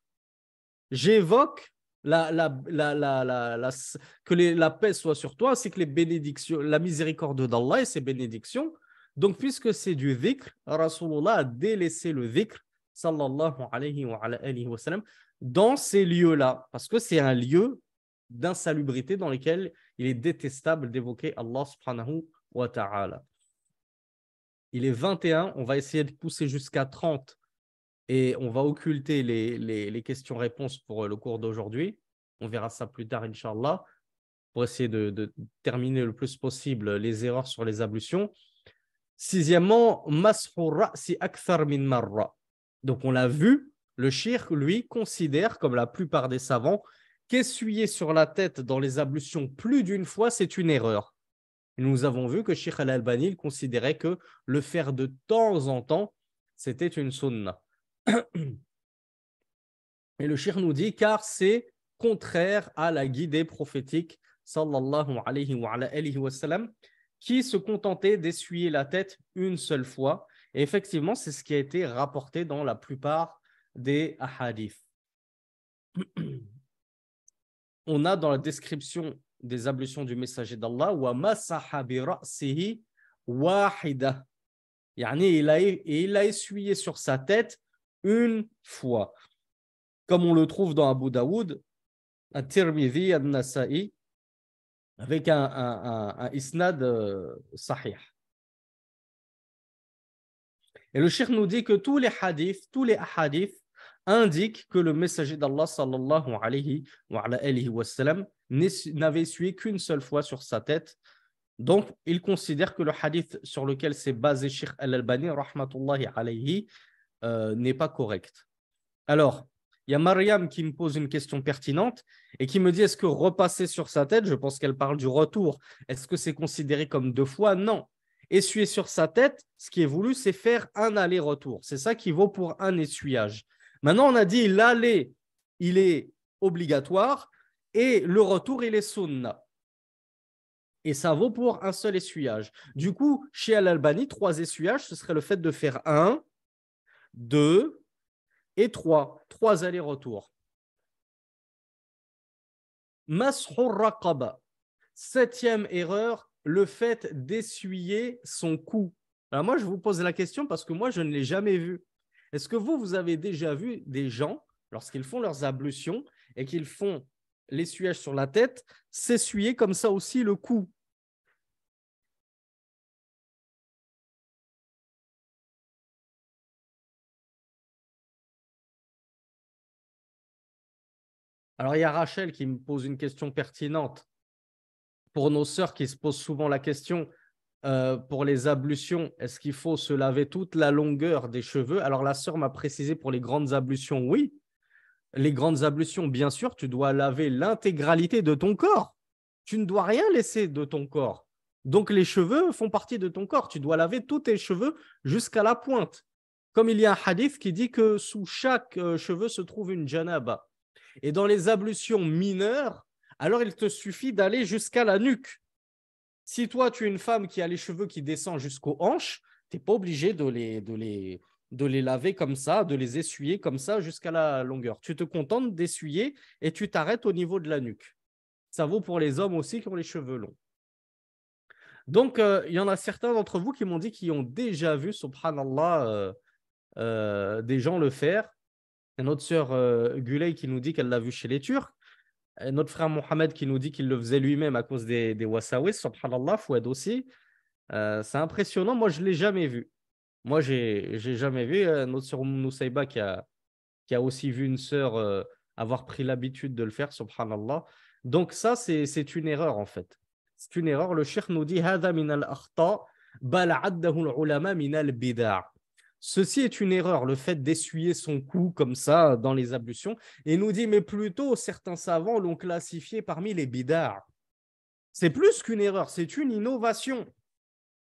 J'évoque que la paix soit sur toi, c'est que les bénédictions, la miséricorde d'Allah et ses bénédictions. Donc, puisque c'est du zikr, Rasulullah a délaissé le zikr « sallallahu alayhi wa, alayhi wa sallam, dans ces lieux-là, parce que c'est un lieu d'insalubrité dans lequel il est détestable d'évoquer Allah subhanahu wa ta'ala. Il est 21, on va essayer de pousser jusqu'à 30 et on va occulter les, questions-réponses pour euh, le cours d'aujourd'hui. On verra ça plus tard, Inch'Allah, pour essayer de, terminer le plus possible les erreurs sur les ablutions. Sixièmement, masrura si akthar min marra. Donc on l'a vu, le shirk, lui, considère, comme la plupart des savants, qu'essuyer sur la tête dans les ablutions plus d'une fois, c'est une erreur. Nous avons vu que Sheikh al-Albani considérait que le faire de temps en temps, c'était une sunna. Et le chir nous dit car c'est contraire à la guidée prophétique sallallahu alayhi wa, qui se contentait d'essuyer la tête une seule fois. Et effectivement, c'est ce qui a été rapporté dans la plupart des hadiths. On a dans la description des ablutions du messager d'Allah il a essuyé sur sa tête une fois. Comme on le trouve dans Abu Daoud, At-Tirmidhi, nasai avec un, un, isnad euh, sahih. Et le cheikh nous dit que tous les hadiths, tous les hadiths indique que le messager d'Allah sallallahu alayhi wa, n'avait sué qu'une seule fois sur sa tête. Donc, il considère que le hadith sur lequel s'est basé Sheikh Al-Albani, rahmatullahi alayhi, euh, n'est pas correct. Alors, il y a Mariam qui me pose une question pertinente et qui me dit est-ce que repasser sur sa tête, je pense qu'elle parle du retour, est-ce que c'est considéré comme deux fois Non. Essuyer sur sa tête, ce qui est voulu, c'est faire un aller-retour. C'est ça qui vaut pour un essuyage. Maintenant, on a dit l'aller, il est obligatoire et le retour, il est sunna. Et ça vaut pour un seul essuyage. Du coup, chez Al-Albani, trois essuyages, ce serait le fait de faire un, deux et trois. Trois allers-retours. Raqaba. Septième erreur, le fait d'essuyer son cou. Alors moi, je vous pose la question parce que moi, je ne l'ai jamais vu. Est-ce que vous, vous avez déjà vu des gens, lorsqu'ils font leurs ablutions et qu'ils font l'essuyage sur la tête, s'essuyer comme ça aussi le cou Alors, il y a Rachel qui me pose une question pertinente. Pour nos sœurs qui se posent souvent la question euh, pour les ablutions, est-ce qu'il faut se laver toute la longueur des cheveux Alors la sœur m'a précisé pour les grandes ablutions, oui. Les grandes ablutions, bien sûr, tu dois laver l'intégralité de ton corps. Tu ne dois rien laisser de ton corps. Donc les cheveux font partie de ton corps. Tu dois laver tous tes cheveux jusqu'à la pointe. Comme il y a un hadith qui dit que sous chaque euh, cheveu se trouve une janaba. Et dans les ablutions mineures, alors il te suffit d'aller jusqu'à la nuque. Si toi, tu es une femme qui a les cheveux qui descendent jusqu'aux hanches, tu n'es pas obligé de les, les, de les laver comme ça, de les essuyer comme ça jusqu'à la longueur. Tu te contentes d'essuyer et tu t'arrêtes au niveau de la nuque. Ça vaut pour les hommes aussi qui ont les cheveux longs. Donc, euh, il y en a certains d'entre vous qui m'ont dit qu'ils ont déjà vu, subhanallah, euh, euh des gens le faire. Il y a notre sœur euh, Guley qui nous dit qu'elle l'a vu chez les Turcs. Euh, notre frère Mohamed qui nous dit qu'il le faisait lui-même à cause des, des Wassawis, subhanallah, Fouad aussi. Euh, c'est impressionnant, moi je ne l'ai jamais vu. Moi, j'ai n'ai jamais vu euh, notre sœur Moussaïba qui a, qui a aussi vu une sœur avoir pris l'habitude de le faire, subhanallah. Donc ça, c'est une erreur en fait. C'est une erreur. Le cheikh nous dit « Hada min al-akhta » بل ulama min al Ceci est une erreur, le fait d'essuyer son cou comme ça dans les ablutions, et nous dit, mais plutôt, certains savants l'ont classifié parmi les bidards. C'est plus qu'une erreur, c'est une innovation.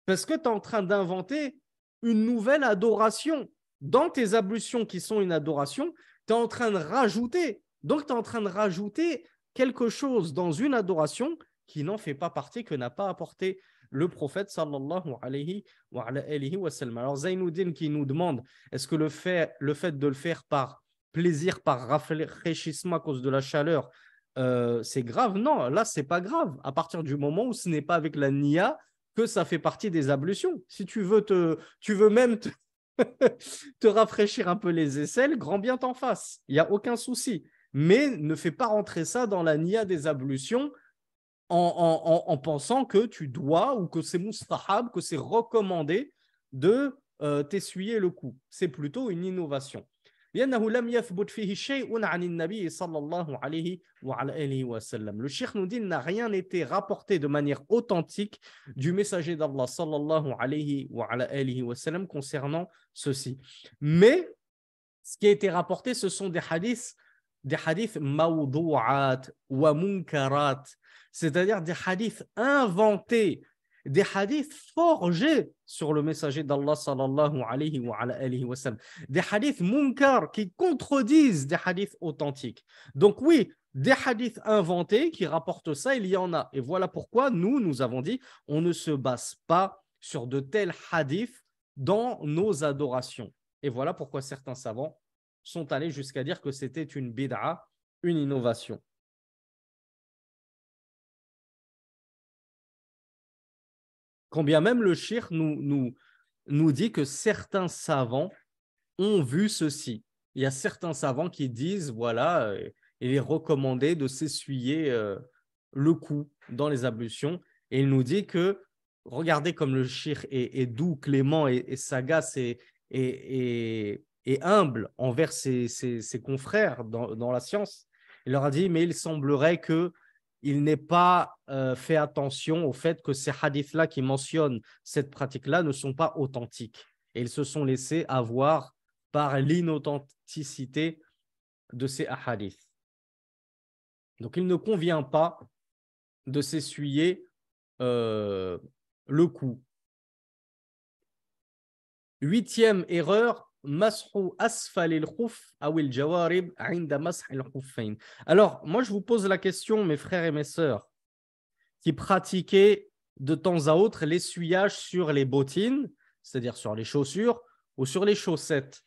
Parce que tu es en train d'inventer une nouvelle adoration. Dans tes ablutions qui sont une adoration, tu es en train de rajouter. Donc, tu es en train de rajouter quelque chose dans une adoration qui n'en fait pas partie, que n'a pas apporté le prophète sallallahu alayhi wa, sallam. Alors Zainuddin qui nous demande, est-ce que le fait, le fait de le faire par plaisir, par rafraîchissement à cause de la chaleur, euh, c'est grave Non, là c'est pas grave, à partir du moment où ce n'est pas avec la niya que ça fait partie des ablutions. Si tu veux, te, tu veux même te, rafraîchir un peu les aisselles, grand bien t'en fasse, il n'y a aucun souci mais ne fais pas rentrer ça dans la nia des ablutions en, pensant que tu dois ou que c'est moustahab, que c'est recommandé de euh, t'essuyer le cou. C'est plutôt une innovation. Le Cheikh nous dit n'a rien été rapporté de manière authentique du messager d'Allah concernant ceci. Mais ce qui a été rapporté, ce sont des hadiths des hadiths mawdu'at wa munkarat, c'est-à-dire des hadiths inventés, des hadiths forgés sur le messager d'Allah sallallahu alayhi wa, sallam, des hadiths munkar qui contredisent des hadiths authentiques. Donc oui, des hadiths inventés qui rapportent ça, il y en a. Et voilà pourquoi nous, nous avons dit, on ne se base pas sur de tels hadiths dans nos adorations. Et voilà pourquoi certains savants sont allés jusqu'à dire que c'était une bid'a, une innovation. Quand bien même le shir nous, dit que certains savants ont vu ceci. Il y a certains savants qui disent, voilà, euh, il est recommandé de s'essuyer euh, le cou dans les ablutions. Et il nous dit que, regardez comme le shir est, doux, clément et, sagace et et humble envers ses, confrères dans, la science. Il leur a dit, mais il semblerait que il n'ait pas euh, fait attention au fait que ces hadiths-là qui mentionnent cette pratique-là ne sont pas authentiques. Et ils se sont laissés avoir par l'inauthenticité de ces hadiths. Donc il ne convient pas de s'essuyer euh, le coup Huitième erreur, alors, moi, je vous pose la question, mes frères et mes sœurs, qui pratiquaient de temps à autre l'essuyage sur les bottines, c'est-à-dire sur les chaussures ou sur les chaussettes.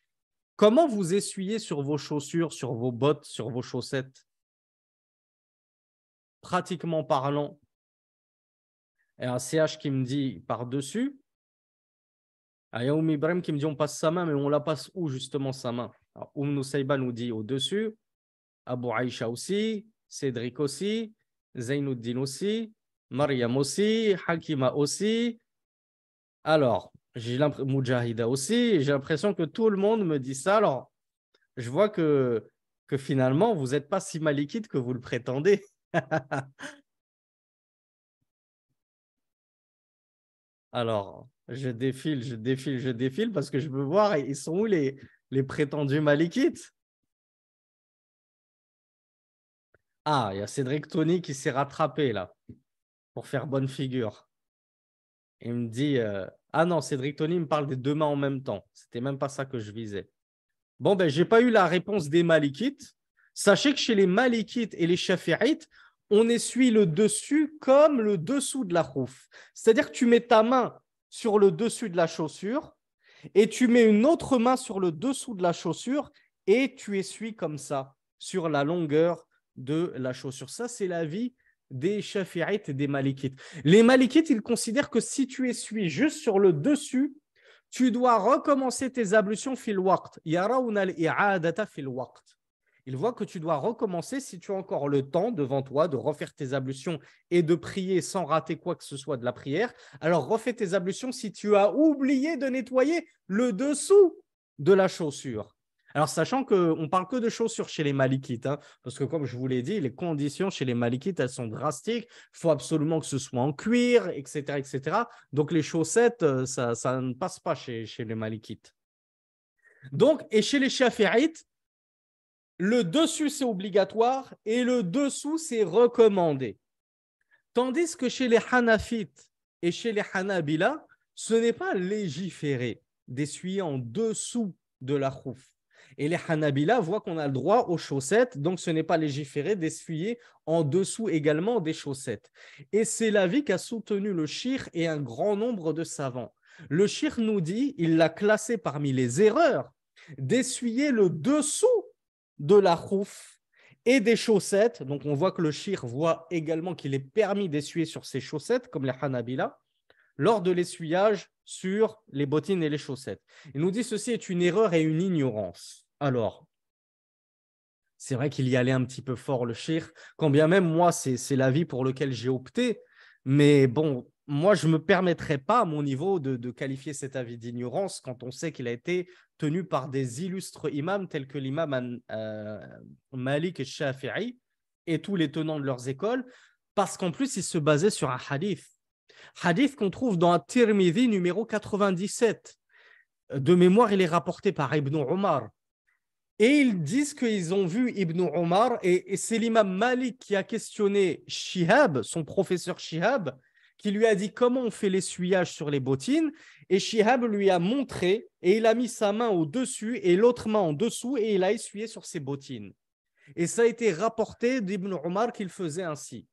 Comment vous essuyez sur vos chaussures, sur vos bottes, sur vos chaussettes Pratiquement parlant, et un CH qui me dit par-dessus, ah, Yaoum Ibrahim qui me dit on passe sa main, mais on la passe où justement sa main Oum nous dit au-dessus, Abu Aïcha aussi, Cédric aussi, Zainuddin aussi, Mariam aussi, Hakima aussi. Alors, j'ai l'impression, aussi, j'ai l'impression que tout le monde me dit ça. Alors, je vois que, que finalement, vous n'êtes pas si liquide que vous le prétendez. Alors, je défile, je défile, je défile parce que je veux voir, ils sont où les, prétendus malikites Ah, il y a Cédric Tony qui s'est rattrapé là pour faire bonne figure. Il me dit euh, Ah non, Cédric Tony me parle des deux mains en même temps. C'était même pas ça que je visais. Bon, ben, n'ai pas eu la réponse des Malikites. Sachez que chez les Malikites et les Shafi'ites, on essuie le dessus comme le dessous de la rouf. C'est-à-dire que tu mets ta main sur le dessus de la chaussure et tu mets une autre main sur le dessous de la chaussure et tu essuies comme ça sur la longueur de la chaussure. Ça, c'est la vie des Shafi'ites et des Malikites. Les Malikites, ils considèrent que si tu essuies juste sur le dessus, tu dois recommencer tes ablutions fil waqt. al-i'adata fil il voit que tu dois recommencer si tu as encore le temps devant toi de refaire tes ablutions et de prier sans rater quoi que ce soit de la prière. Alors refais tes ablutions si tu as oublié de nettoyer le dessous de la chaussure. Alors, sachant qu'on ne parle que de chaussures chez les Malikites, hein, parce que comme je vous l'ai dit, les conditions chez les Malikites, elles sont drastiques. Il faut absolument que ce soit en cuir, etc. etc. Donc, les chaussettes, euh, ça, ne passe pas chez, les Malikites. Donc, et chez les chiaférites, le dessus, c'est obligatoire et le dessous, c'est recommandé. Tandis que chez les Hanafites et chez les Hanabila, ce n'est pas légiféré d'essuyer en dessous de la chouf. Et les Hanabila voient qu'on a le droit aux chaussettes, donc ce n'est pas légiféré d'essuyer en dessous également des chaussettes. Et c'est l'avis qu'a soutenu le Shir et un grand nombre de savants. Le Shir nous dit, il l'a classé parmi les erreurs, d'essuyer le dessous de la rouffe et des chaussettes. Donc on voit que le shir voit également qu'il est permis d'essuyer sur ses chaussettes, comme les Hanabila, lors de l'essuyage sur les bottines et les chaussettes. Il nous dit ceci est une erreur et une ignorance. Alors, c'est vrai qu'il y allait un petit peu fort le shir, quand bien même moi, c'est la vie pour lequel j'ai opté. Mais bon, moi, je ne me permettrais pas à mon niveau de, qualifier cet avis d'ignorance quand on sait qu'il a été tenu par des illustres imams tels que l'imam euh, Malik et Shafi'i et tous les tenants de leurs écoles, parce qu'en plus, ils se basaient sur un hadith. Hadith qu'on trouve dans Tirmidhi numéro 97. De mémoire, il est rapporté par Ibn Omar. Et ils disent qu'ils ont vu Ibn Omar, et, et c'est l'imam Malik qui a questionné Shihab, son professeur Shihab, qui lui a dit comment on fait l'essuyage sur les bottines. Et Shihab lui a montré et il a mis sa main au-dessus et l'autre main en dessous et il a essuyé sur ses bottines. Et ça a été rapporté d'Ibn Omar qu'il faisait ainsi.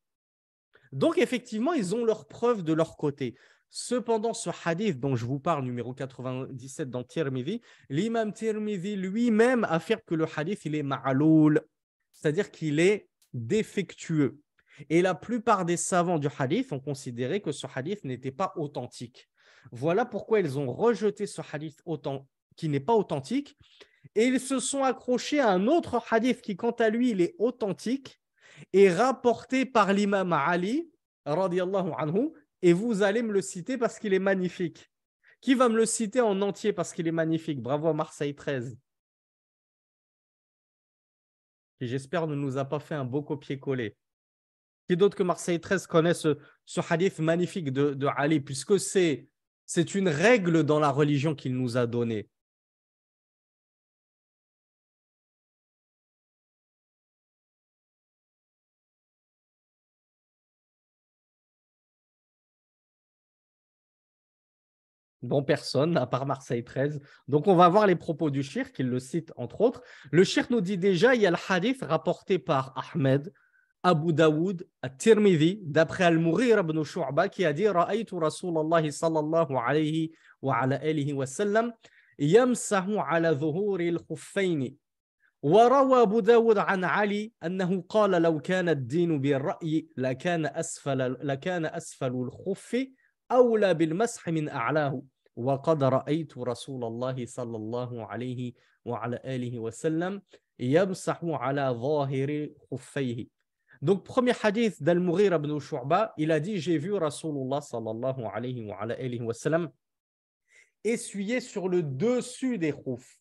Donc effectivement, ils ont leurs preuves de leur côté. Cependant, ce hadith dont je vous parle, numéro 97 dans Tirmidhi, l'imam Tirmidhi lui-même affirme que le hadith, il est ma'aloul, c'est-à-dire qu'il est défectueux. Et la plupart des savants du hadith ont considéré que ce hadith n'était pas authentique. Voilà pourquoi ils ont rejeté ce hadith qui n'est pas authentique. Et ils se sont accrochés à un autre hadith qui, quant à lui, il est authentique et rapporté par l'imam Ali, anhu, et vous allez me le citer parce qu'il est magnifique. Qui va me le citer en entier parce qu'il est magnifique Bravo à Marseille 13. j'espère ne nous a pas fait un beau copier-coller qui d'autre que Marseille 13 connaît ce, hadith magnifique de, Ali, puisque c'est, c'est une règle dans la religion qu'il nous a donnée. Bon, personne, à part Marseille 13. Donc, on va voir les propos du Shirk, qu'il le cite entre autres. Le Shirk nous dit déjà, il y a le hadith rapporté par Ahmed, أبو داود الترمذي دبخ المغيرة بن شعبة qui رأيت رسول الله صلى الله عليه وعلى آله وسلم يمسح على ظهور الخفين وروى أبو داود عن علي أنه قال لو كان الدين بالرأي لكان أسفل لكان أسفل الخف أولى بالمسح من أعلاه وقد رأيت رسول الله صلى الله عليه وعلى آله وسلم يمسح على ظاهر خفيه Donc, premier hadith dal mourir ibn Shu'ba, il a dit J'ai vu Rasulullah sallallahu alayhi wa, sallam essuyer sur le dessus des roufs.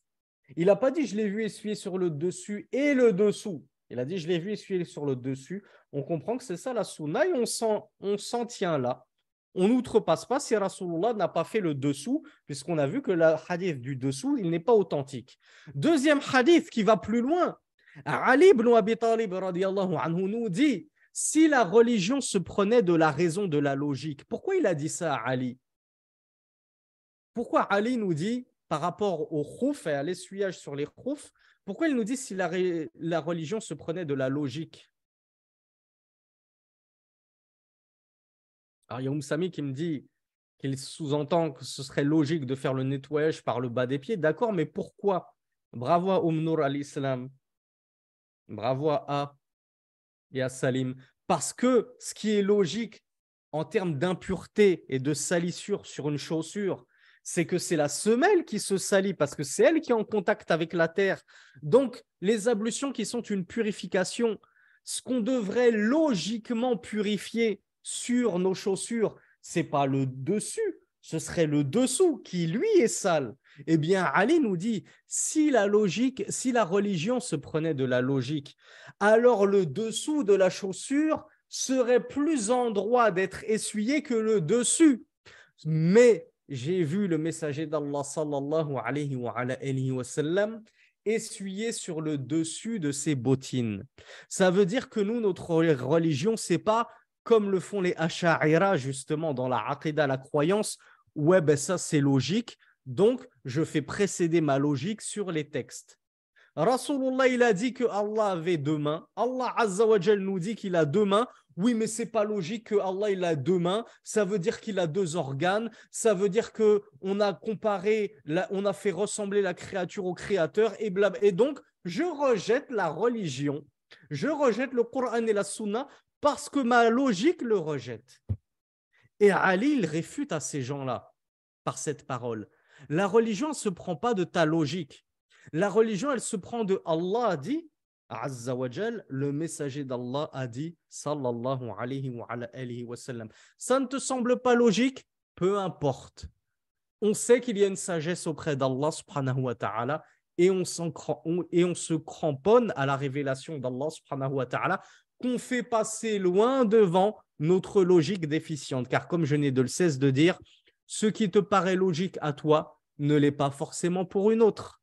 Il n'a pas dit Je l'ai vu essuyer sur le dessus et le dessous. Il a dit Je l'ai vu essuyer sur le dessus. On comprend que c'est ça la sunna et on s'en, on s'en tient là. On n'outrepasse pas si Rasulullah n'a pas fait le dessous, puisqu'on a vu que le hadith du dessous, il n'est pas authentique. Deuxième hadith qui va plus loin, Ali ibn Abi Talib anhu, nous dit si la religion se prenait de la raison, de la logique, pourquoi il a dit ça à Ali Pourquoi Ali nous dit par rapport au khouf et à l'essuyage sur les khouf, pourquoi il nous dit si la, religion se prenait de la logique Alors, il y qui me dit qu'il sous-entend que ce serait logique de faire le nettoyage par le bas des pieds. D'accord, mais pourquoi Bravo à Umnur al-Islam. Bravo à A et à Salim. Parce que ce qui est logique en termes d'impureté et de salissure sur une chaussure, c'est que c'est la semelle qui se salit parce que c'est elle qui est en contact avec la terre. Donc, les ablutions qui sont une purification, ce qu'on devrait logiquement purifier sur nos chaussures, c'est pas le dessus, ce serait le dessous qui, lui, est sale. Eh bien, Ali nous dit, si la logique, si la religion se prenait de la logique, alors le dessous de la chaussure serait plus en droit d'être essuyé que le dessus. Mais j'ai vu le messager d'Allah sallallahu alayhi wa, sallam, essuyer sur le dessus de ses bottines. Ça veut dire que nous, notre religion, c'est pas comme le font les Asha'ira, justement, dans la aqidah, la croyance, ouais, ben ça c'est logique, donc je fais précéder ma logique sur les textes. Rasulullah, il a dit que Allah avait deux mains. Allah nous dit qu'il a deux mains. Oui, mais c'est pas logique que Allah il a deux mains. Ça veut dire qu'il a deux organes. Ça veut dire que on a comparé, on a fait ressembler la créature au créateur et blab. Et donc, je rejette la religion. Je rejette le Coran et la Sunna parce que ma logique le rejette. Et Ali, il réfute à ces gens-là par cette parole. La religion ne se prend pas de ta logique. La religion, elle se prend de Allah a dit, Azzawajal, le messager d'Allah a dit, sallallahu alayhi wa, Ça ne te semble pas logique Peu importe. On sait qu'il y a une sagesse auprès d'Allah subhanahu ta'ala et on, et on se cramponne à la révélation d'Allah subhanahu ta'ala qu'on fait passer loin devant notre logique déficiente. Car comme je n'ai de le cesse de dire, ce qui te paraît logique à toi ne l'est pas forcément pour une autre.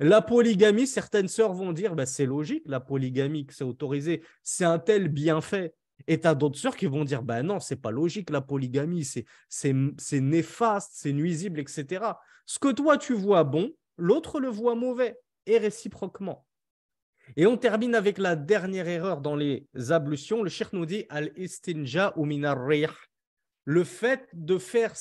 La polygamie, certaines sœurs vont dire, bah, c'est logique, la polygamie c'est autorisé, c'est un tel bienfait. Et tu as d'autres sœurs qui vont dire, bah non, c'est pas logique, la polygamie, c'est néfaste, c'est nuisible, etc. Ce que toi, tu vois bon, l'autre le voit mauvais, et réciproquement. Et on termine avec la dernière erreur dans les ablutions. Le cheikh nous dit al-istinja ou minar Le fait de faire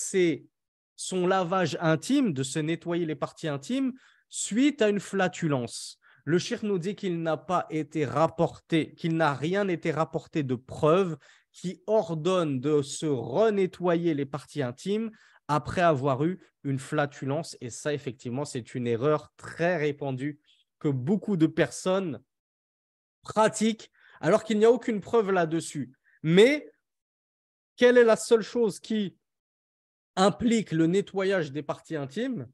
son lavage intime, de se nettoyer les parties intimes, suite à une flatulence. Le cheikh nous dit qu'il n'a pas été rapporté, qu'il n'a rien été rapporté de preuve qui ordonne de se renettoyer les parties intimes après avoir eu une flatulence. Et ça, effectivement, c'est une erreur très répandue beaucoup de personnes pratiquent alors qu'il n'y a aucune preuve là-dessus. Mais quelle est la seule chose qui implique le nettoyage des parties intimes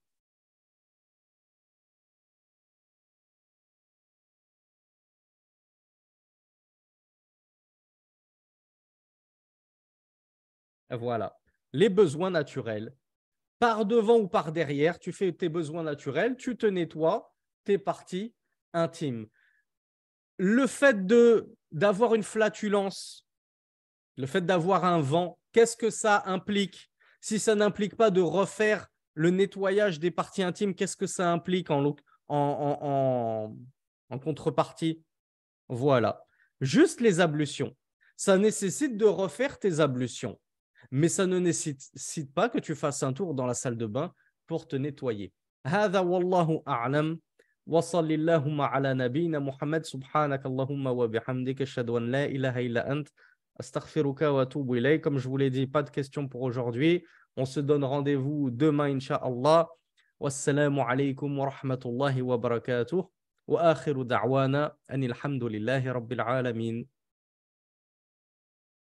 Voilà. Les besoins naturels. Par devant ou par derrière, tu fais tes besoins naturels, tu te nettoies parties intimes. Le fait de d'avoir une flatulence, le fait d'avoir un vent, qu'est-ce que ça implique Si ça n'implique pas de refaire le nettoyage des parties intimes, qu'est-ce que ça implique en, en, en, en contrepartie Voilà. Juste les ablutions. Ça nécessite de refaire tes ablutions, mais ça ne nécessite pas que tu fasses un tour dans la salle de bain pour te nettoyer. هذا والله وصل اللهم على نبينا محمد سبحانك اللهم وبحمدك اشهد ان لا اله الا انت استغفرك واتوب اليك كما جو vous با دو pas بور questions pour aujourd'hui on se donne rendez-vous demain inshallah والسلام عليكم ورحمه الله وبركاته واخر دعوانا ان الحمد لله رب العالمين